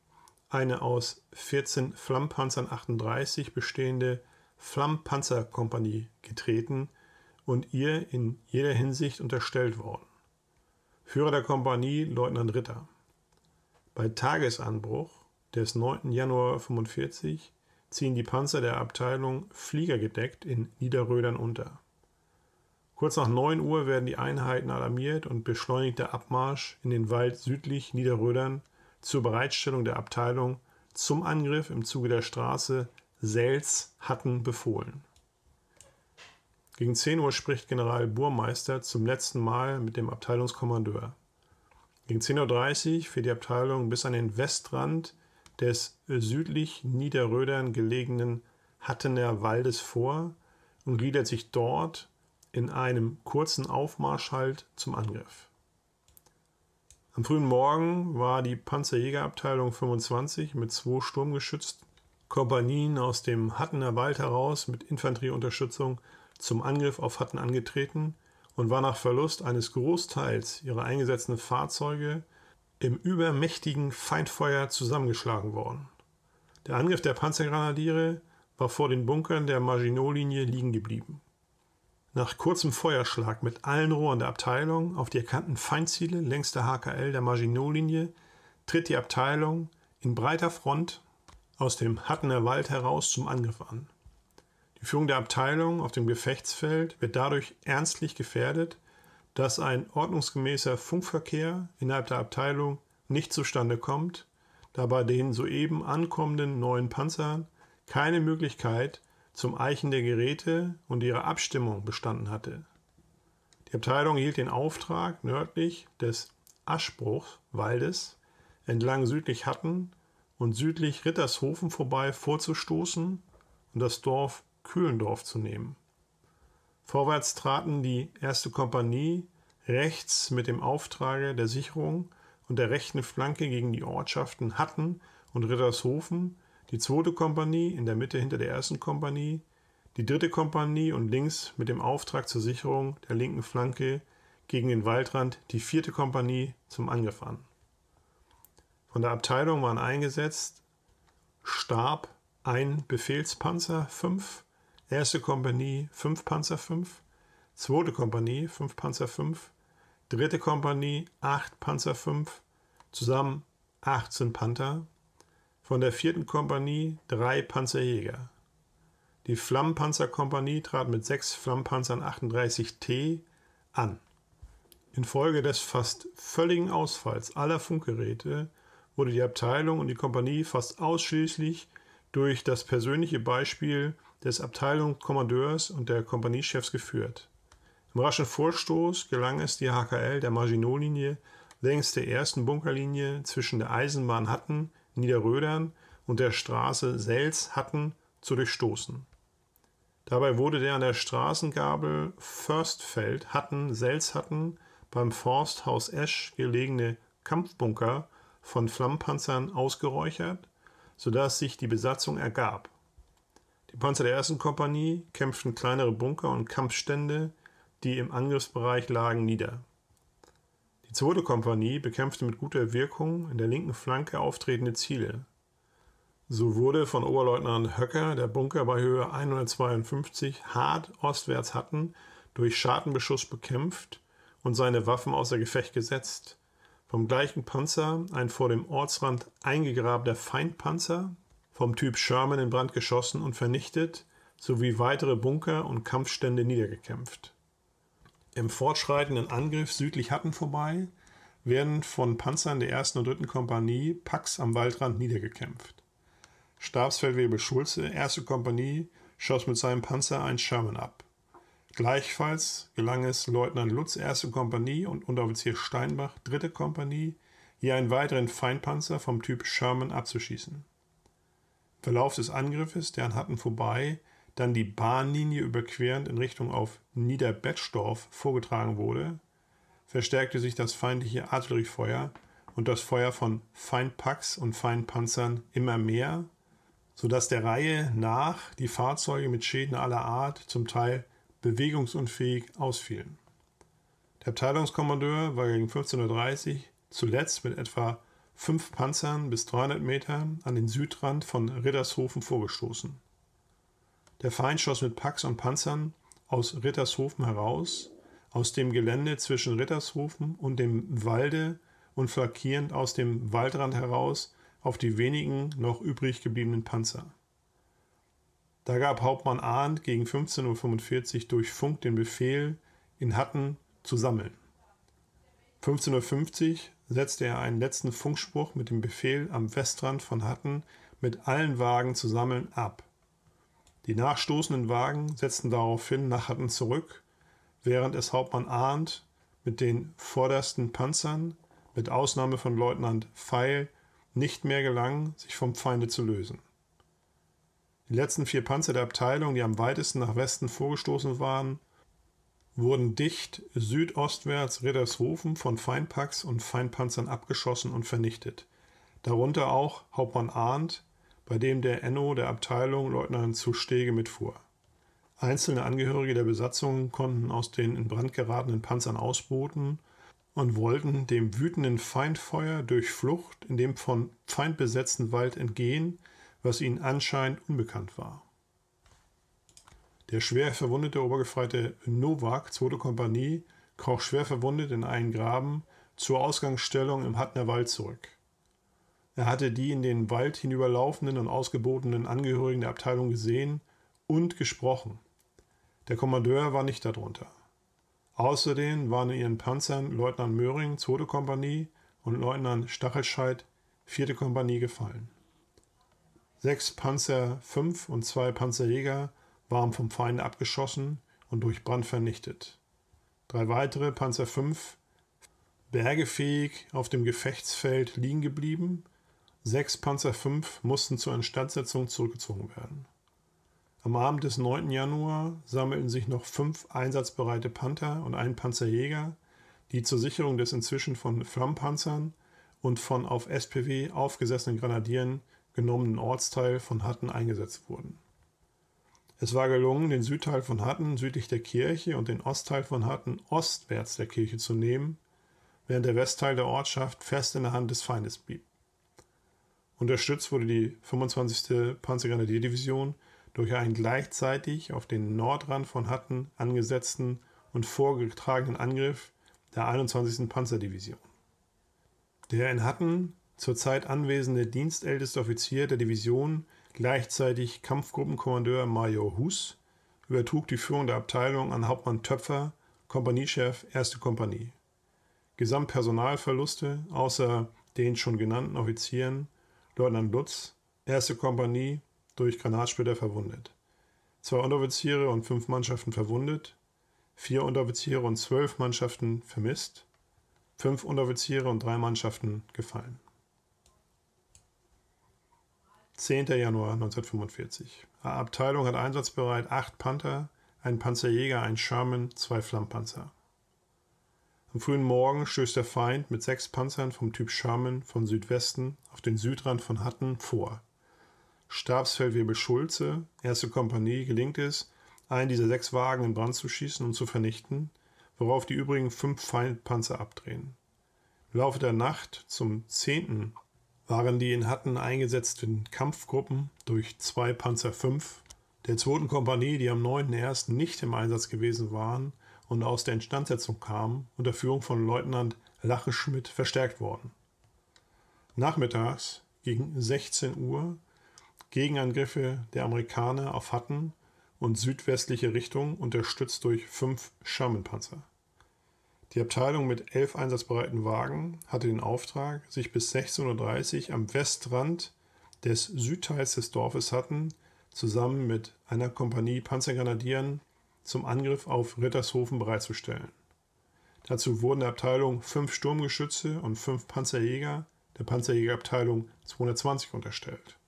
Speaker 1: eine aus 14 Flammpanzern 38 bestehende Flammpanzerkompanie getreten und ihr in jeder Hinsicht unterstellt worden. Führer der Kompanie Leutnant Ritter. Bei Tagesanbruch des 9. Januar 1945 ziehen die Panzer der Abteilung Fliegergedeckt in Niederrödern unter. Kurz nach 9 Uhr werden die Einheiten alarmiert und beschleunigter Abmarsch in den Wald südlich Niederrödern zur Bereitstellung der Abteilung zum Angriff im Zuge der Straße Selz-Hatten befohlen. Gegen 10 Uhr spricht General Burmeister zum letzten Mal mit dem Abteilungskommandeur. Gegen 10.30 Uhr fährt die Abteilung bis an den Westrand des äh, südlich Niederrödern gelegenen Hattener Waldes vor und gliedert sich dort in einem kurzen Aufmarsch halt zum Angriff. Am frühen Morgen war die Panzerjägerabteilung 25 mit zwei sturmgeschützten Kompanien aus dem Hattener Wald heraus mit Infanterieunterstützung zum Angriff auf Hatten angetreten und war nach Verlust eines Großteils ihrer eingesetzten Fahrzeuge im übermächtigen Feindfeuer zusammengeschlagen worden. Der Angriff der Panzergranadiere war vor den Bunkern der Maginot-Linie liegen geblieben. Nach kurzem Feuerschlag mit allen Rohren der Abteilung auf die erkannten Feindziele längs der HKL der Maginot-Linie tritt die Abteilung in breiter Front aus dem Hattener Wald heraus zum Angriff an. Die Führung der Abteilung auf dem Gefechtsfeld wird dadurch ernstlich gefährdet dass ein ordnungsgemäßer Funkverkehr innerhalb der Abteilung nicht zustande kommt, da bei den soeben ankommenden neuen Panzern keine Möglichkeit zum Eichen der Geräte und ihrer Abstimmung bestanden hatte. Die Abteilung hielt den Auftrag, nördlich des Aschbruchwaldes entlang südlich Hatten und südlich Rittershofen vorbei vorzustoßen und das Dorf Kühlendorf zu nehmen. Vorwärts traten die erste Kompanie rechts mit dem Auftrage der Sicherung und der rechten Flanke gegen die Ortschaften Hatten und Rittershofen, die zweite Kompanie in der Mitte hinter der ersten Kompanie, die dritte Kompanie und links mit dem Auftrag zur Sicherung der linken Flanke gegen den Waldrand die vierte Kompanie zum Angriff an. Von der Abteilung waren eingesetzt Stab ein Befehlspanzer fünf Erste Kompanie 5 Panzer 5, zweite Kompanie 5 Panzer 5, dritte Kompanie 8 Panzer 5, zusammen 18 Panther, von der vierten Kompanie 3 Panzerjäger. Die Flammenpanzerkompanie trat mit sechs Flammenpanzern 38T an. Infolge des fast völligen Ausfalls aller Funkgeräte wurde die Abteilung und die Kompanie fast ausschließlich durch das persönliche Beispiel des Abteilungskommandeurs und der Kompaniechefs geführt. Im raschen Vorstoß gelang es die HKL der Maginot-Linie längs der ersten Bunkerlinie zwischen der Eisenbahn Hatten, Niederrödern und der Straße Selz-Hatten zu durchstoßen. Dabei wurde der an der Straßengabel Förstfeld Hatten Selzhatten beim Forsthaus Esch gelegene Kampfbunker von Flammenpanzern ausgeräuchert, sodass sich die Besatzung ergab. Die Panzer der ersten Kompanie kämpften kleinere Bunker und Kampfstände, die im Angriffsbereich lagen, nieder. Die zweite Kompanie bekämpfte mit guter Wirkung in der linken Flanke auftretende Ziele. So wurde von Oberleutnant Höcker der Bunker bei Höhe 152 hart ostwärts hatten durch Schadenbeschuss bekämpft und seine Waffen außer Gefecht gesetzt. Vom gleichen Panzer ein vor dem Ortsrand eingegrabter Feindpanzer vom Typ Sherman in Brand geschossen und vernichtet sowie weitere Bunker und Kampfstände niedergekämpft. Im fortschreitenden Angriff südlich Hatten vorbei werden von Panzern der 1. und 3. Kompanie Pax am Waldrand niedergekämpft. Stabsfeldwebel Schulze, 1. Kompanie, schoss mit seinem Panzer einen Sherman ab. Gleichfalls gelang es Leutnant Lutz, 1. Kompanie und Unteroffizier Steinbach, 3. Kompanie, hier einen weiteren Feindpanzer vom Typ Sherman abzuschießen. Verlauf des Angriffes, der an Hatten vorbei, dann die Bahnlinie überquerend in Richtung auf Niederbettsdorf vorgetragen wurde, verstärkte sich das feindliche Artilleriefeuer und das Feuer von Feindpacks und Feindpanzern immer mehr, sodass der Reihe nach die Fahrzeuge mit Schäden aller Art zum Teil bewegungsunfähig ausfielen. Der Abteilungskommandeur war gegen 15.30 Uhr zuletzt mit etwa fünf Panzern bis 300 Meter an den Südrand von Rittershofen vorgestoßen. Der Feind schoss mit Packs und Panzern aus Rittershofen heraus, aus dem Gelände zwischen Rittershofen und dem Walde und flankierend aus dem Waldrand heraus auf die wenigen noch übrig gebliebenen Panzer. Da gab Hauptmann Arndt gegen 15.45 Uhr durch Funk den Befehl, in Hatten zu sammeln. 15.50 Uhr setzte er einen letzten Funkspruch mit dem Befehl, am Westrand von Hatten mit allen Wagen zu sammeln, ab. Die nachstoßenden Wagen setzten daraufhin nach Hatten zurück, während es Hauptmann Arndt mit den vordersten Panzern, mit Ausnahme von Leutnant Pfeil, nicht mehr gelang, sich vom Feinde zu lösen. Die letzten vier Panzer der Abteilung, die am weitesten nach Westen vorgestoßen waren, wurden dicht südostwärts Riddershofen von Feindpacks und Feindpanzern abgeschossen und vernichtet, darunter auch Hauptmann Arndt, bei dem der Enno der Abteilung Leutnant zu Stege mitfuhr. Einzelne Angehörige der Besatzung konnten aus den in Brand geratenen Panzern ausboten und wollten dem wütenden Feindfeuer durch Flucht in dem von Feind besetzten Wald entgehen, was ihnen anscheinend unbekannt war. Der schwer verwundete Obergefreite Novak, 2. Kompanie, kroch schwer verwundet in einen Graben zur Ausgangsstellung im Hattner Wald zurück. Er hatte die in den Wald hinüberlaufenden und ausgebotenen Angehörigen der Abteilung gesehen und gesprochen. Der Kommandeur war nicht darunter. Außerdem waren in ihren Panzern Leutnant Möhring, 2. Kompanie, und Leutnant Stachelscheid, 4. Kompanie, gefallen. Sechs Panzer 5 und zwei Panzerjäger waren vom Feind abgeschossen und durch Brand vernichtet. Drei weitere Panzer V bergefähig auf dem Gefechtsfeld liegen geblieben. Sechs Panzer V mussten zur Instandsetzung zurückgezogen werden. Am Abend des 9. Januar sammelten sich noch fünf einsatzbereite Panther und ein Panzerjäger, die zur Sicherung des inzwischen von Flammpanzern und von auf SPW aufgesessenen Grenadieren genommenen Ortsteil von Hatten eingesetzt wurden. Es war gelungen, den Südteil von Hatten südlich der Kirche und den Ostteil von Hatten ostwärts der Kirche zu nehmen, während der Westteil der Ortschaft fest in der Hand des Feindes blieb. Unterstützt wurde die 25. Panzergrenadierdivision durch einen gleichzeitig auf den Nordrand von Hatten angesetzten und vorgetragenen Angriff der 21. Panzerdivision. Der in Hatten zurzeit anwesende dienstälteste Offizier der Division Gleichzeitig Kampfgruppenkommandeur Major Hus übertrug die Führung der Abteilung an Hauptmann Töpfer, Kompaniechef 1. Kompanie. Gesamtpersonalverluste außer den schon genannten Offizieren Leutnant Lutz, 1. Kompanie, durch Granatsplitter verwundet. Zwei Unteroffiziere und fünf Mannschaften verwundet, vier Unteroffiziere und zwölf Mannschaften vermisst, fünf Unteroffiziere und drei Mannschaften gefallen. 10. Januar 1945. Abteilung hat einsatzbereit acht Panther, einen Panzerjäger, einen Sherman, zwei Flammpanzer. Am frühen Morgen stößt der Feind mit sechs Panzern vom Typ Sherman von Südwesten auf den Südrand von Hatten vor. Stabsfeldwebel Schulze, erste Kompanie, gelingt es, einen dieser sechs Wagen in Brand zu schießen und zu vernichten, worauf die übrigen fünf Feindpanzer abdrehen. Im Laufe der Nacht zum 10 waren die in Hatten eingesetzten Kampfgruppen durch zwei Panzer V der 2. Kompanie, die am 9.1. nicht im Einsatz gewesen waren und aus der Instandsetzung kamen, unter Führung von Leutnant Lacheschmidt verstärkt worden. Nachmittags gegen 16 Uhr Gegenangriffe der Amerikaner auf Hatten und südwestliche Richtung unterstützt durch fünf Schermenpanzer. Die Abteilung mit elf einsatzbereiten Wagen hatte den Auftrag, sich bis 16.30 Uhr am Westrand des Südteils des Dorfes hatten, zusammen mit einer Kompanie Panzergrenadieren zum Angriff auf Rittershofen bereitzustellen. Dazu wurden der Abteilung fünf Sturmgeschütze und fünf Panzerjäger der Panzerjägerabteilung 220 unterstellt.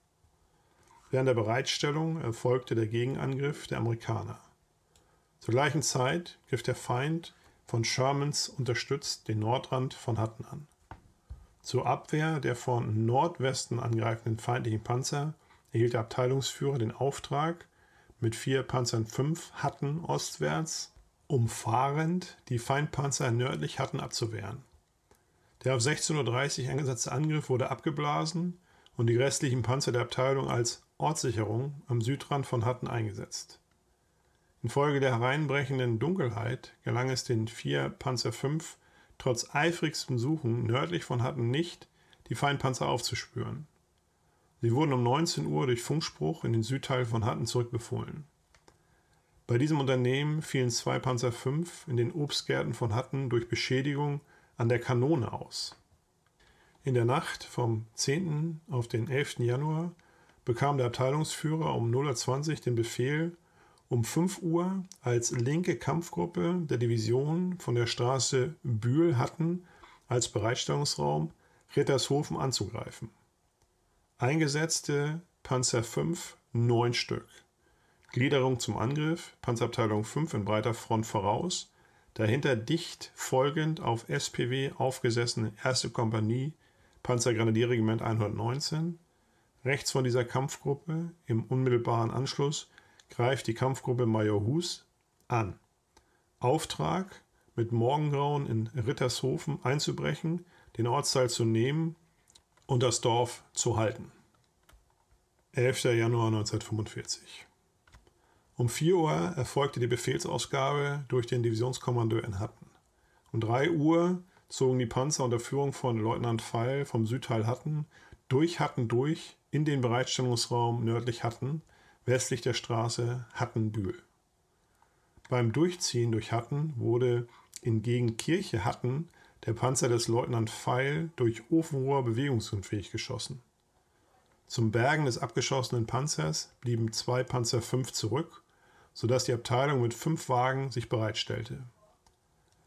Speaker 1: Während der Bereitstellung erfolgte der Gegenangriff der Amerikaner. Zur gleichen Zeit griff der Feind von Shermans unterstützt den Nordrand von Hatten an. Zur Abwehr der von Nordwesten angreifenden feindlichen Panzer erhielt der Abteilungsführer den Auftrag, mit vier Panzern 5 Hatten ostwärts umfahrend die Feindpanzer nördlich Hatten abzuwehren. Der auf 16.30 Uhr eingesetzte Angriff wurde abgeblasen und die restlichen Panzer der Abteilung als Ortssicherung am Südrand von Hatten eingesetzt. Infolge der hereinbrechenden Dunkelheit gelang es den vier Panzer V trotz eifrigstem Suchen nördlich von Hatten nicht, die Feindpanzer aufzuspüren. Sie wurden um 19 Uhr durch Funkspruch in den Südteil von Hatten zurückbefohlen. Bei diesem Unternehmen fielen zwei Panzer V in den Obstgärten von Hatten durch Beschädigung an der Kanone aus. In der Nacht vom 10. auf den 11. Januar bekam der Abteilungsführer um 0.20 Uhr den Befehl, um 5 Uhr als linke Kampfgruppe der Division von der Straße Bühl hatten als Bereitstellungsraum Rittershofen anzugreifen. Eingesetzte Panzer 5, 9 Stück. Gliederung zum Angriff, Panzerabteilung 5 in breiter Front voraus, dahinter dicht folgend auf SPW aufgesessene 1. Kompanie Panzergrenadierregiment 119, rechts von dieser Kampfgruppe im unmittelbaren Anschluss greift die Kampfgruppe Major Hus an. Auftrag, mit Morgengrauen in Rittershofen einzubrechen, den Ortsteil zu nehmen und das Dorf zu halten. 11. Januar 1945. Um 4 Uhr erfolgte die Befehlsausgabe durch den Divisionskommandeur in Hatten. Um 3 Uhr zogen die Panzer unter Führung von Leutnant Pfeil vom Südteil Hatten durch Hatten durch in den Bereitstellungsraum nördlich Hatten, westlich der Straße Hattenbühl. Beim Durchziehen durch Hatten wurde in Gegenkirche Hatten der Panzer des Leutnant Pfeil durch Ofenrohr bewegungsunfähig geschossen. Zum Bergen des abgeschossenen Panzers blieben zwei Panzer 5 zurück, sodass die Abteilung mit fünf Wagen sich bereitstellte.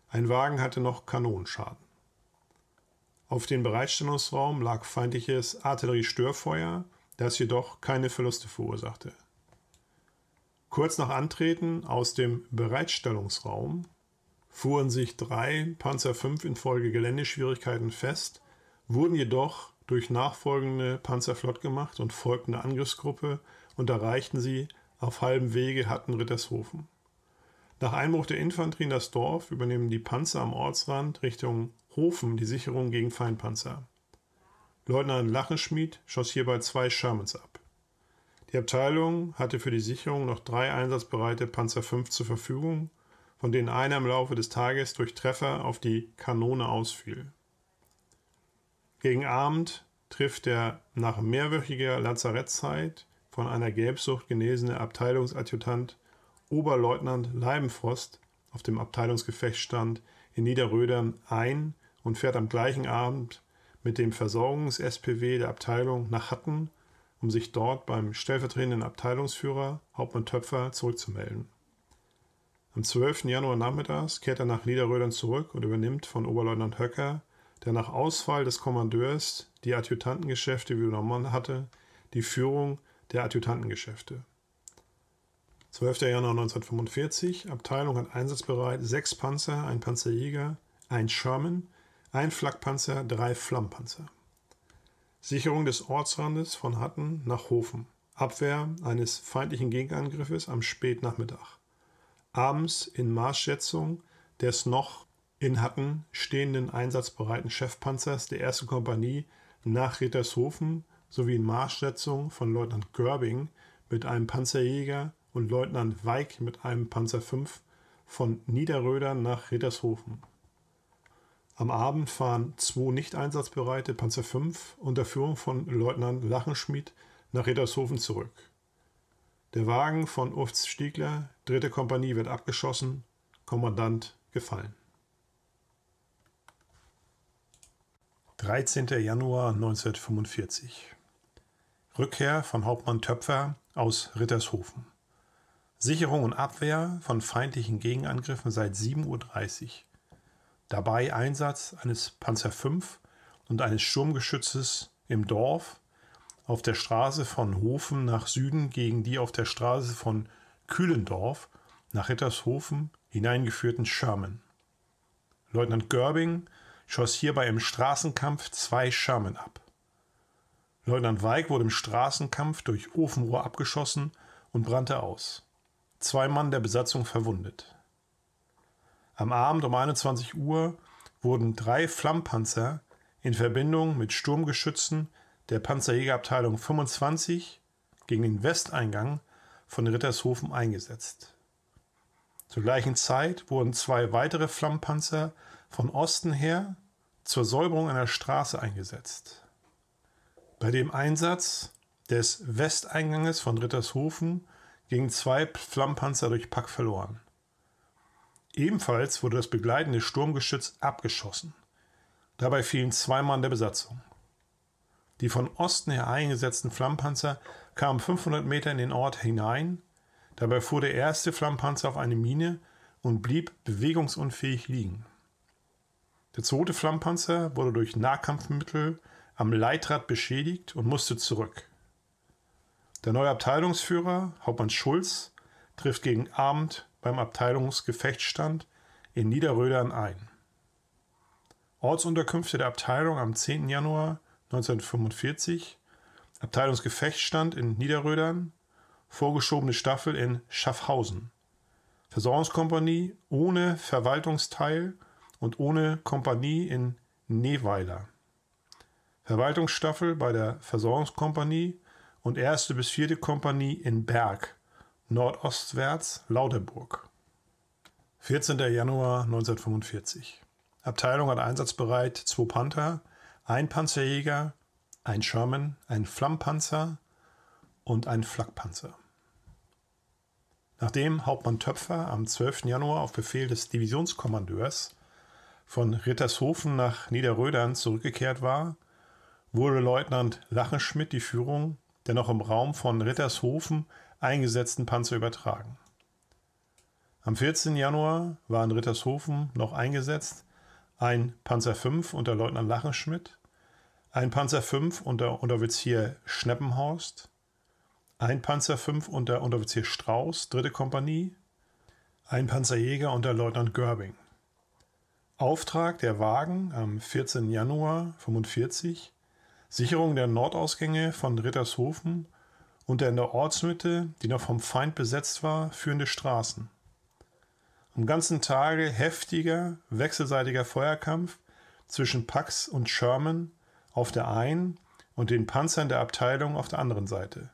Speaker 1: Ein Wagen hatte noch Kanonenschaden. Auf dem Bereitstellungsraum lag feindliches Artilleriestörfeuer, das jedoch keine Verluste verursachte. Kurz nach Antreten aus dem Bereitstellungsraum fuhren sich drei Panzer 5 infolge Geländeschwierigkeiten fest, wurden jedoch durch nachfolgende Panzer flott gemacht und folgten der Angriffsgruppe und erreichten sie auf halbem Wege hatten Rittershofen. Nach Einbruch der Infanterie in das Dorf übernehmen die Panzer am Ortsrand Richtung Hofen die Sicherung gegen Feindpanzer. Leutnant Lachenschmied schoss hierbei zwei Shermans ab. Die Abteilung hatte für die Sicherung noch drei einsatzbereite Panzer V zur Verfügung, von denen einer im Laufe des Tages durch Treffer auf die Kanone ausfiel. Gegen Abend trifft der nach mehrwöchiger Lazarettzeit von einer Gelbsucht genesene Abteilungsadjutant Oberleutnant Leibenfrost auf dem Abteilungsgefechtsstand in Niederrödern ein und fährt am gleichen Abend mit dem Versorgungs-SPW der Abteilung nach Hatten um sich dort beim stellvertretenden Abteilungsführer Hauptmann Töpfer zurückzumelden. Am 12. Januar nachmittags kehrt er nach Niederrödern zurück und übernimmt von Oberleutnant Höcker, der nach Ausfall des Kommandeurs die Adjutantengeschäfte übernommen hatte, die Führung der Adjutantengeschäfte. 12. Januar 1945, Abteilung hat einsatzbereit sechs Panzer, ein Panzerjäger, ein Sherman, ein Flakpanzer, drei Flammpanzer. Sicherung des Ortsrandes von Hatten nach Hofen. Abwehr eines feindlichen Gegenangriffes am Spätnachmittag. Abends in Maßschätzung des noch in Hatten stehenden einsatzbereiten Chefpanzers der 1. Kompanie nach Rittershofen sowie in Maßschätzung von Leutnant Görbing mit einem Panzerjäger und Leutnant Weig mit einem Panzer 5 von Niederröder nach Rittershofen. Am Abend fahren zwei nicht einsatzbereite Panzer V unter Führung von Leutnant Lachenschmidt nach Rittershofen zurück. Der Wagen von Ufts Stiegler, dritte Kompanie, wird abgeschossen, Kommandant gefallen. 13. Januar 1945 Rückkehr von Hauptmann Töpfer aus Rittershofen. Sicherung und Abwehr von feindlichen Gegenangriffen seit 7.30 Uhr. Dabei Einsatz eines Panzer V und eines Sturmgeschützes im Dorf, auf der Straße von Hofen nach Süden gegen die auf der Straße von Kühlendorf nach Rittershofen hineingeführten Sherman. Leutnant Görbing schoss hierbei im Straßenkampf zwei Sherman ab. Leutnant Weig wurde im Straßenkampf durch Ofenrohr abgeschossen und brannte aus. Zwei Mann der Besatzung verwundet. Am Abend um 21 Uhr wurden drei Flammpanzer in Verbindung mit Sturmgeschützen der Panzerjägerabteilung 25 gegen den Westeingang von Rittershofen eingesetzt. Zur gleichen Zeit wurden zwei weitere Flammpanzer von Osten her zur Säuberung einer Straße eingesetzt. Bei dem Einsatz des Westeinganges von Rittershofen gingen zwei Flammpanzer durch Pack verloren. Ebenfalls wurde das begleitende Sturmgeschütz abgeschossen. Dabei fielen zwei Mann der Besatzung. Die von Osten her eingesetzten Flammpanzer kamen 500 Meter in den Ort hinein. Dabei fuhr der erste Flammpanzer auf eine Mine und blieb bewegungsunfähig liegen. Der zweite Flammpanzer wurde durch Nahkampfmittel am Leitrad beschädigt und musste zurück. Der neue Abteilungsführer, Hauptmann Schulz, trifft gegen Abend beim Abteilungsgefechtsstand in Niederrödern ein. Ortsunterkünfte der Abteilung am 10. Januar 1945, Abteilungsgefechtsstand in Niederrödern, vorgeschobene Staffel in Schaffhausen. Versorgungskompanie ohne Verwaltungsteil und ohne Kompanie in Neweiler. Verwaltungsstaffel bei der Versorgungskompanie und erste bis vierte Kompanie in Berg nordostwärts Laudenburg. 14. Januar 1945. Abteilung hat einsatzbereit zwei Panther, ein Panzerjäger, ein Sherman, ein Flammpanzer und ein Flakpanzer. Nachdem Hauptmann Töpfer am 12. Januar auf Befehl des Divisionskommandeurs von Rittershofen nach Niederrödern zurückgekehrt war, wurde Leutnant Lachenschmidt die Führung der noch im Raum von Rittershofen eingesetzten Panzer übertragen. Am 14. Januar war in Rittershofen noch eingesetzt ein Panzer V unter Leutnant Lachenschmidt, ein Panzer V unter Unteroffizier Schneppenhorst, ein Panzer V unter Unteroffizier Strauß, dritte Kompanie, ein Panzerjäger unter Leutnant Görbing. Auftrag der Wagen am 14. Januar 1945, Sicherung der Nordausgänge von Rittershofen und der in der Ortsmitte, die noch vom Feind besetzt war, führende Straßen. Am ganzen Tage heftiger, wechselseitiger Feuerkampf zwischen Pax und Sherman auf der einen und den Panzern der Abteilung auf der anderen Seite.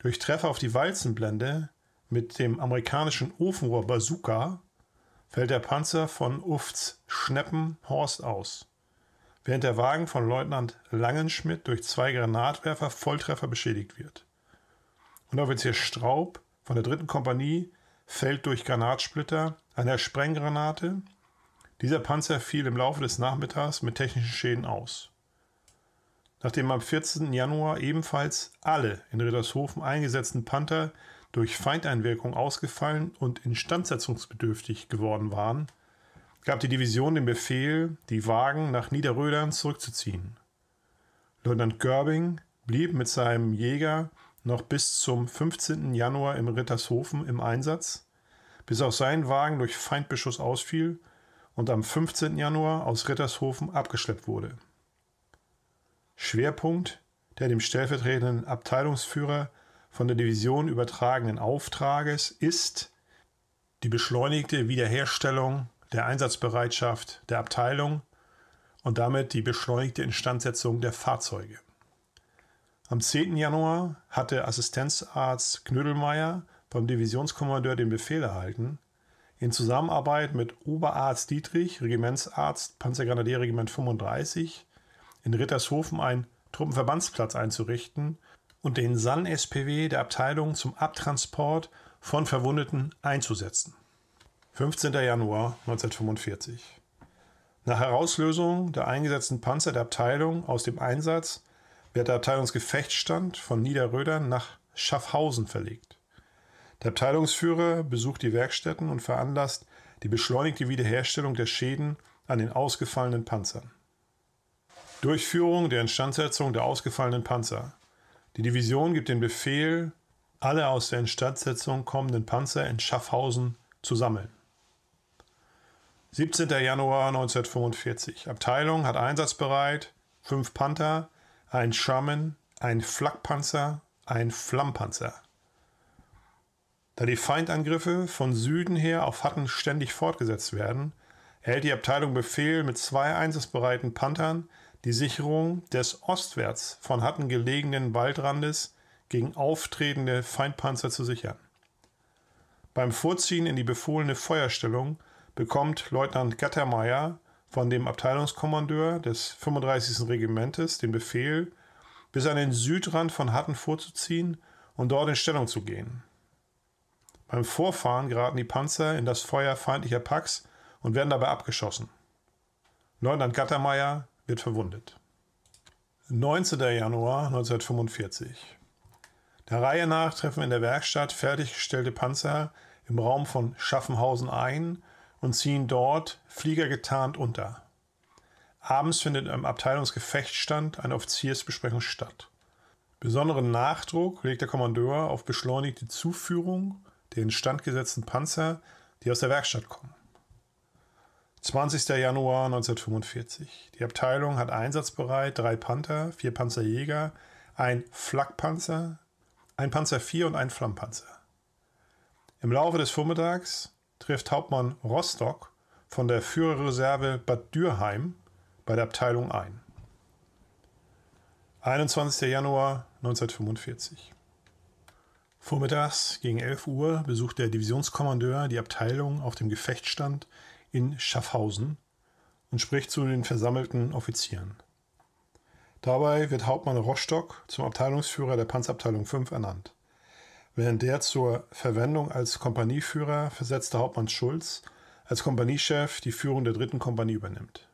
Speaker 1: Durch Treffer auf die Walzenblende mit dem amerikanischen Ofenrohr Bazooka fällt der Panzer von Ufts Schneppenhorst aus, während der Wagen von Leutnant Langenschmidt durch zwei Granatwerfer Volltreffer beschädigt wird. Unteroffizier Straub von der dritten Kompanie fällt durch Granatsplitter einer Sprenggranate. Dieser Panzer fiel im Laufe des Nachmittags mit technischen Schäden aus. Nachdem am 14. Januar ebenfalls alle in Rittershofen eingesetzten Panther durch Feindeinwirkung ausgefallen und instandsetzungsbedürftig geworden waren, gab die Division den Befehl, die Wagen nach Niederrödern zurückzuziehen. Leutnant Görbing blieb mit seinem Jäger noch bis zum 15. Januar im Rittershofen im Einsatz, bis auch sein Wagen durch Feindbeschuss ausfiel und am 15. Januar aus Rittershofen abgeschleppt wurde. Schwerpunkt der dem stellvertretenden Abteilungsführer von der Division übertragenen Auftrages ist die beschleunigte Wiederherstellung der Einsatzbereitschaft der Abteilung und damit die beschleunigte Instandsetzung der Fahrzeuge. Am 10. Januar hatte Assistenzarzt Knödelmeier beim Divisionskommandeur den Befehl erhalten, in Zusammenarbeit mit Oberarzt Dietrich, Regimentsarzt Panzergrenadierregiment 35, in Rittershofen einen Truppenverbandsplatz einzurichten und den SAN-SPW der Abteilung zum Abtransport von Verwundeten einzusetzen. 15. Januar 1945. Nach Herauslösung der eingesetzten Panzer der Abteilung aus dem Einsatz wird der Abteilungsgefechtsstand von Niederrödern nach Schaffhausen verlegt. Der Abteilungsführer besucht die Werkstätten und veranlasst die beschleunigte Wiederherstellung der Schäden an den ausgefallenen Panzern. Durchführung der Instandsetzung der ausgefallenen Panzer. Die Division gibt den Befehl, alle aus der Instandsetzung kommenden Panzer in Schaffhausen zu sammeln. 17. Januar 1945. Abteilung hat einsatzbereit fünf Panther, ein Sherman, ein Flakpanzer, ein Flammpanzer. Da die Feindangriffe von Süden her auf Hatten ständig fortgesetzt werden, erhält die Abteilung Befehl, mit zwei einsatzbereiten Panthern die Sicherung des ostwärts von Hatten gelegenen Waldrandes gegen auftretende Feindpanzer zu sichern. Beim Vorziehen in die befohlene Feuerstellung bekommt Leutnant Gattermeier von dem Abteilungskommandeur des 35. Regimentes den Befehl, bis an den Südrand von Hatten vorzuziehen und dort in Stellung zu gehen. Beim Vorfahren geraten die Panzer in das Feuer feindlicher Packs und werden dabei abgeschossen. Leutnant Gattermeier wird verwundet. 19. Januar 1945. Der Reihe nach treffen in der Werkstatt fertiggestellte Panzer im Raum von Schaffenhausen ein und ziehen dort Flieger getarnt unter. Abends findet im Abteilungsgefechtsstand eine Offiziersbesprechung statt. Besonderen Nachdruck legt der Kommandeur auf beschleunigte Zuführung der instandgesetzten Panzer, die aus der Werkstatt kommen. 20. Januar 1945. Die Abteilung hat einsatzbereit drei Panther, vier Panzerjäger, ein Flakpanzer, ein Panzer IV und ein Flammpanzer. Im Laufe des Vormittags trifft Hauptmann Rostock von der Führerreserve Bad Dürheim bei der Abteilung ein. 21. Januar 1945. Vormittags gegen 11 Uhr besucht der Divisionskommandeur die Abteilung auf dem Gefechtsstand in Schaffhausen und spricht zu den versammelten Offizieren. Dabei wird Hauptmann Rostock zum Abteilungsführer der Panzerabteilung 5 ernannt während der zur Verwendung als Kompanieführer versetzte Hauptmann Schulz als Kompaniechef die Führung der dritten Kompanie übernimmt.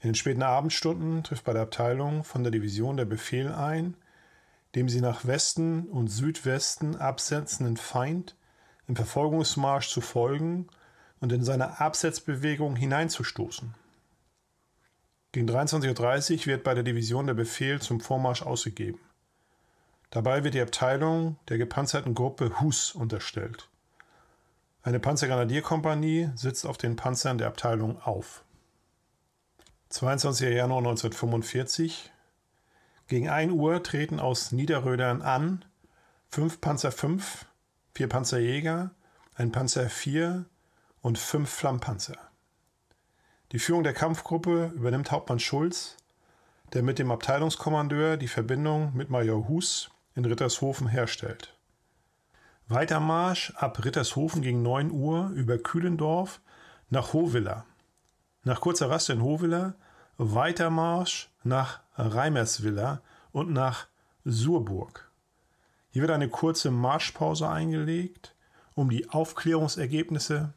Speaker 1: In den späten Abendstunden trifft bei der Abteilung von der Division der Befehl ein, dem sie nach Westen und Südwesten absetzenden Feind im Verfolgungsmarsch zu folgen und in seine Absetzbewegung hineinzustoßen. Gegen 23.30 Uhr wird bei der Division der Befehl zum Vormarsch ausgegeben. Dabei wird die Abteilung der gepanzerten Gruppe Hus unterstellt. Eine Panzergrenadierkompanie sitzt auf den Panzern der Abteilung auf. 22. Januar 1945. Gegen 1 Uhr treten aus Niederrödern an 5 Panzer 5, 4 Panzerjäger, ein Panzer 4 und 5 Flammpanzer. Die Führung der Kampfgruppe übernimmt Hauptmann Schulz, der mit dem Abteilungskommandeur die Verbindung mit Major Hus in Rittershofen herstellt. Weitermarsch ab Rittershofen gegen 9 Uhr über Kühlendorf nach Hovilla. Nach kurzer Rast in Hovilla Weitermarsch nach Reimerswiller und nach Surburg. Hier wird eine kurze Marschpause eingelegt, um die Aufklärungsergebnisse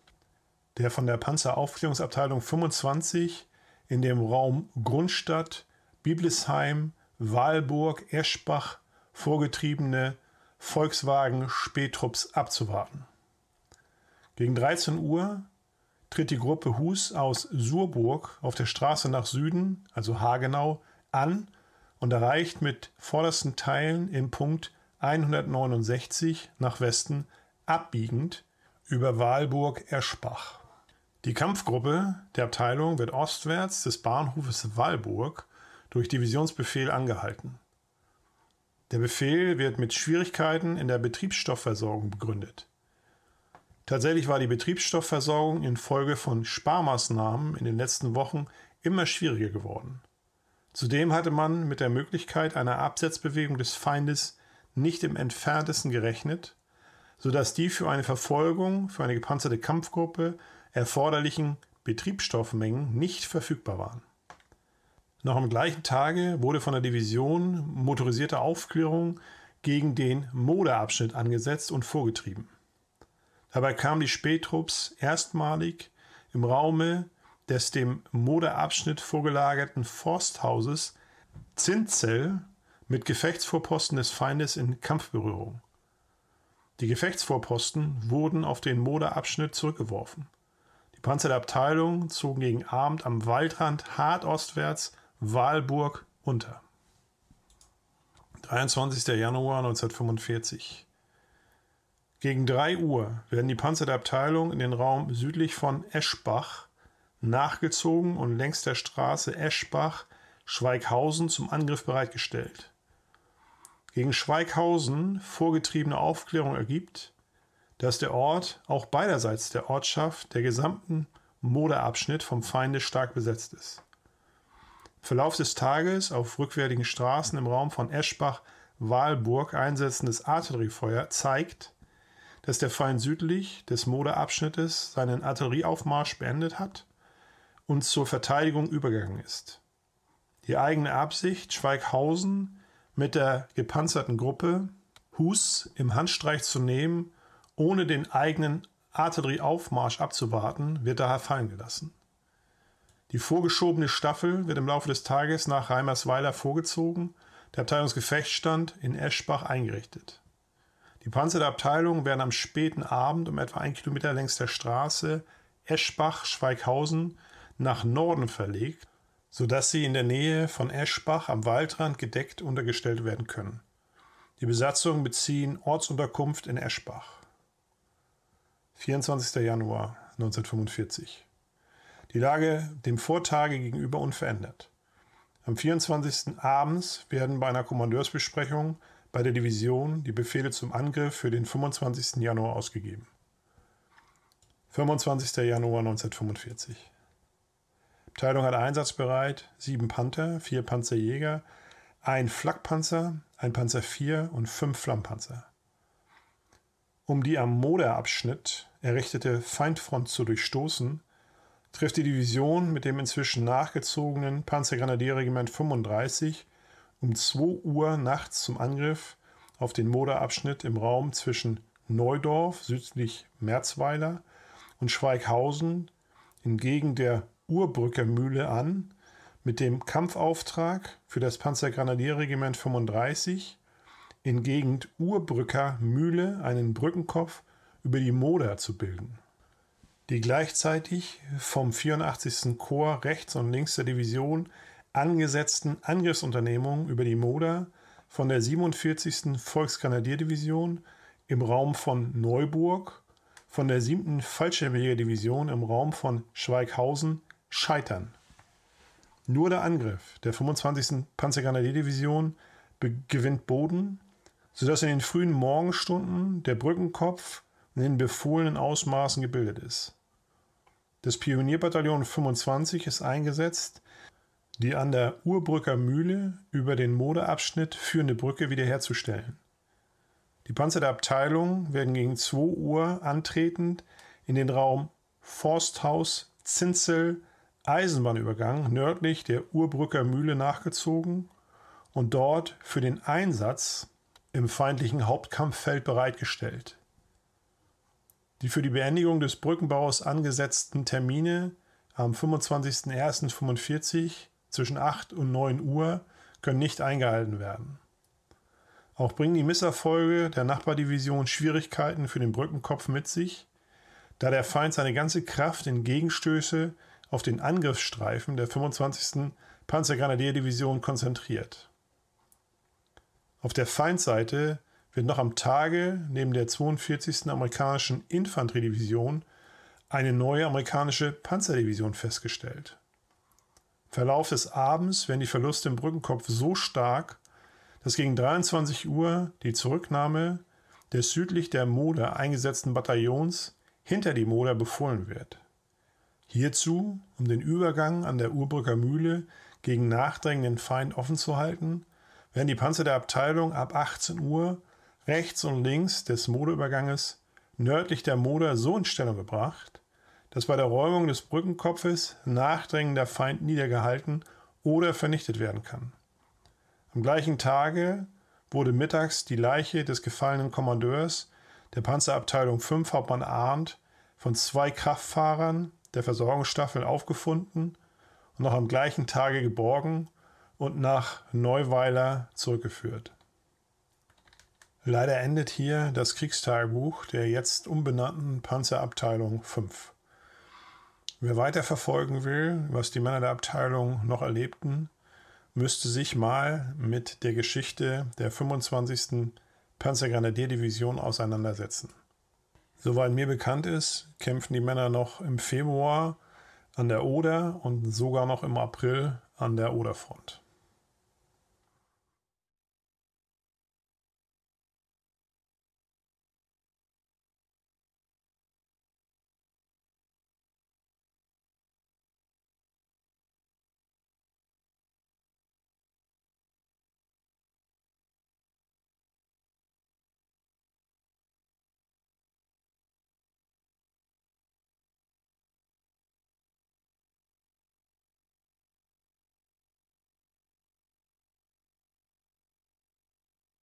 Speaker 1: der von der Panzeraufklärungsabteilung 25 in dem Raum Grundstadt, Biblisheim, Walburg, Eschbach vorgetriebene Volkswagen Spätrupps abzuwarten. Gegen 13 Uhr tritt die Gruppe Hus aus Surburg auf der Straße nach Süden, also Hagenau, an und erreicht mit vordersten Teilen im Punkt 169 nach Westen abbiegend über Walburg-Eschbach. Die Kampfgruppe der Abteilung wird ostwärts des Bahnhofes Walburg durch Divisionsbefehl angehalten. Der Befehl wird mit Schwierigkeiten in der Betriebsstoffversorgung begründet. Tatsächlich war die Betriebsstoffversorgung infolge von Sparmaßnahmen in den letzten Wochen immer schwieriger geworden. Zudem hatte man mit der Möglichkeit einer Absetzbewegung des Feindes nicht im entferntesten gerechnet, sodass die für eine Verfolgung, für eine gepanzerte Kampfgruppe erforderlichen Betriebsstoffmengen nicht verfügbar waren. Noch am gleichen Tage wurde von der Division motorisierte Aufklärung gegen den Moderabschnitt angesetzt und vorgetrieben. Dabei kamen die Spätrupps erstmalig im Raume des dem Moderabschnitt vorgelagerten Forsthauses Zinzel mit Gefechtsvorposten des Feindes in Kampfberührung. Die Gefechtsvorposten wurden auf den Moderabschnitt zurückgeworfen. Die Panzer der Abteilung zogen gegen Abend am Waldrand hart ostwärts Walburg unter. 23. Januar 1945. Gegen 3 Uhr werden die Panzer der Abteilung in den Raum südlich von Eschbach nachgezogen und längs der Straße Eschbach-Schweighausen zum Angriff bereitgestellt. Gegen Schweighausen vorgetriebene Aufklärung ergibt, dass der Ort auch beiderseits der Ortschaft der gesamten Moderabschnitt vom Feinde stark besetzt ist. Verlauf des Tages auf rückwärtigen Straßen im Raum von Eschbach-Walburg einsetzendes Artilleriefeuer zeigt, dass der Feind südlich des Modeabschnittes seinen Artillerieaufmarsch beendet hat und zur Verteidigung übergegangen ist. Die eigene Absicht, Schweighausen mit der gepanzerten Gruppe Hus im Handstreich zu nehmen, ohne den eigenen Artillerieaufmarsch abzuwarten, wird daher fallen gelassen. Die vorgeschobene Staffel wird im Laufe des Tages nach Reimersweiler vorgezogen, der Abteilungsgefechtsstand in Eschbach eingerichtet. Die Panzer der Abteilung werden am späten Abend um etwa ein Kilometer längs der Straße Eschbach-Schweighausen nach Norden verlegt, sodass sie in der Nähe von Eschbach am Waldrand gedeckt untergestellt werden können. Die Besatzungen beziehen Ortsunterkunft in Eschbach. 24. Januar 1945 die Lage dem Vortage gegenüber unverändert. Am 24. abends werden bei einer Kommandeursbesprechung bei der Division die Befehle zum Angriff für den 25. Januar ausgegeben. 25. Januar 1945. Abteilung hat einsatzbereit sieben Panther, vier Panzerjäger, ein Flakpanzer, ein Panzer IV und fünf Flammpanzer. Um die am Moderabschnitt errichtete Feindfront zu durchstoßen, trifft die Division mit dem inzwischen nachgezogenen Panzergrenadierregiment 35 um 2 Uhr nachts zum Angriff auf den Moderabschnitt im Raum zwischen Neudorf südlich Merzweiler und Schweighausen entgegen der Urbrücker Mühle an mit dem Kampfauftrag für das Panzergrenadierregiment 35 in Gegend Urbrücker Mühle einen Brückenkopf über die Moder zu bilden die gleichzeitig vom 84. Korps rechts und links der Division angesetzten Angriffsunternehmungen über die Moder von der 47. Volksgrenadierdivision im Raum von Neuburg, von der 7. Fallschirmjägerdivision im Raum von Schweighausen scheitern. Nur der Angriff der 25. Panzergrenadierdivision gewinnt Boden, sodass in den frühen Morgenstunden der Brückenkopf in den befohlenen Ausmaßen gebildet ist. Das Pionierbataillon 25 ist eingesetzt, die an der Urbrücker Mühle über den Modeabschnitt führende Brücke wiederherzustellen. Die Panzer der Abteilung werden gegen 2 Uhr antretend in den Raum Forsthaus, Zinzel, Eisenbahnübergang nördlich der Urbrücker Mühle nachgezogen und dort für den Einsatz im feindlichen Hauptkampffeld bereitgestellt. Die für die Beendigung des Brückenbaus angesetzten Termine am 25.01.45 zwischen 8 und 9 Uhr können nicht eingehalten werden. Auch bringen die Misserfolge der Nachbardivision Schwierigkeiten für den Brückenkopf mit sich, da der Feind seine ganze Kraft in Gegenstöße auf den Angriffsstreifen der 25. Panzergrenadierdivision konzentriert. Auf der Feindseite wird noch am Tage neben der 42. amerikanischen Infanteriedivision eine neue amerikanische Panzerdivision festgestellt. Im Verlauf des Abends werden die Verluste im Brückenkopf so stark, dass gegen 23 Uhr die Zurücknahme des südlich der Moder eingesetzten Bataillons hinter die Moder befohlen wird. Hierzu, um den Übergang an der Urbrücker Mühle gegen nachdrängenden Feind offen zu halten, werden die Panzer der Abteilung ab 18 Uhr rechts und links des Modeüberganges nördlich der Moder so in Stellung gebracht, dass bei der Räumung des Brückenkopfes nachdrängender Feind niedergehalten oder vernichtet werden kann. Am gleichen Tage wurde mittags die Leiche des gefallenen Kommandeurs der Panzerabteilung 5 Hauptmann Arndt von zwei Kraftfahrern der Versorgungsstaffel aufgefunden und noch am gleichen Tage geborgen und nach Neuweiler zurückgeführt. Leider endet hier das Kriegstagebuch der jetzt umbenannten Panzerabteilung 5. Wer weiter verfolgen will, was die Männer der Abteilung noch erlebten, müsste sich mal mit der Geschichte der 25. Panzergrenadierdivision auseinandersetzen. Soweit mir bekannt ist, kämpfen die Männer noch im Februar an der Oder und sogar noch im April an der Oderfront.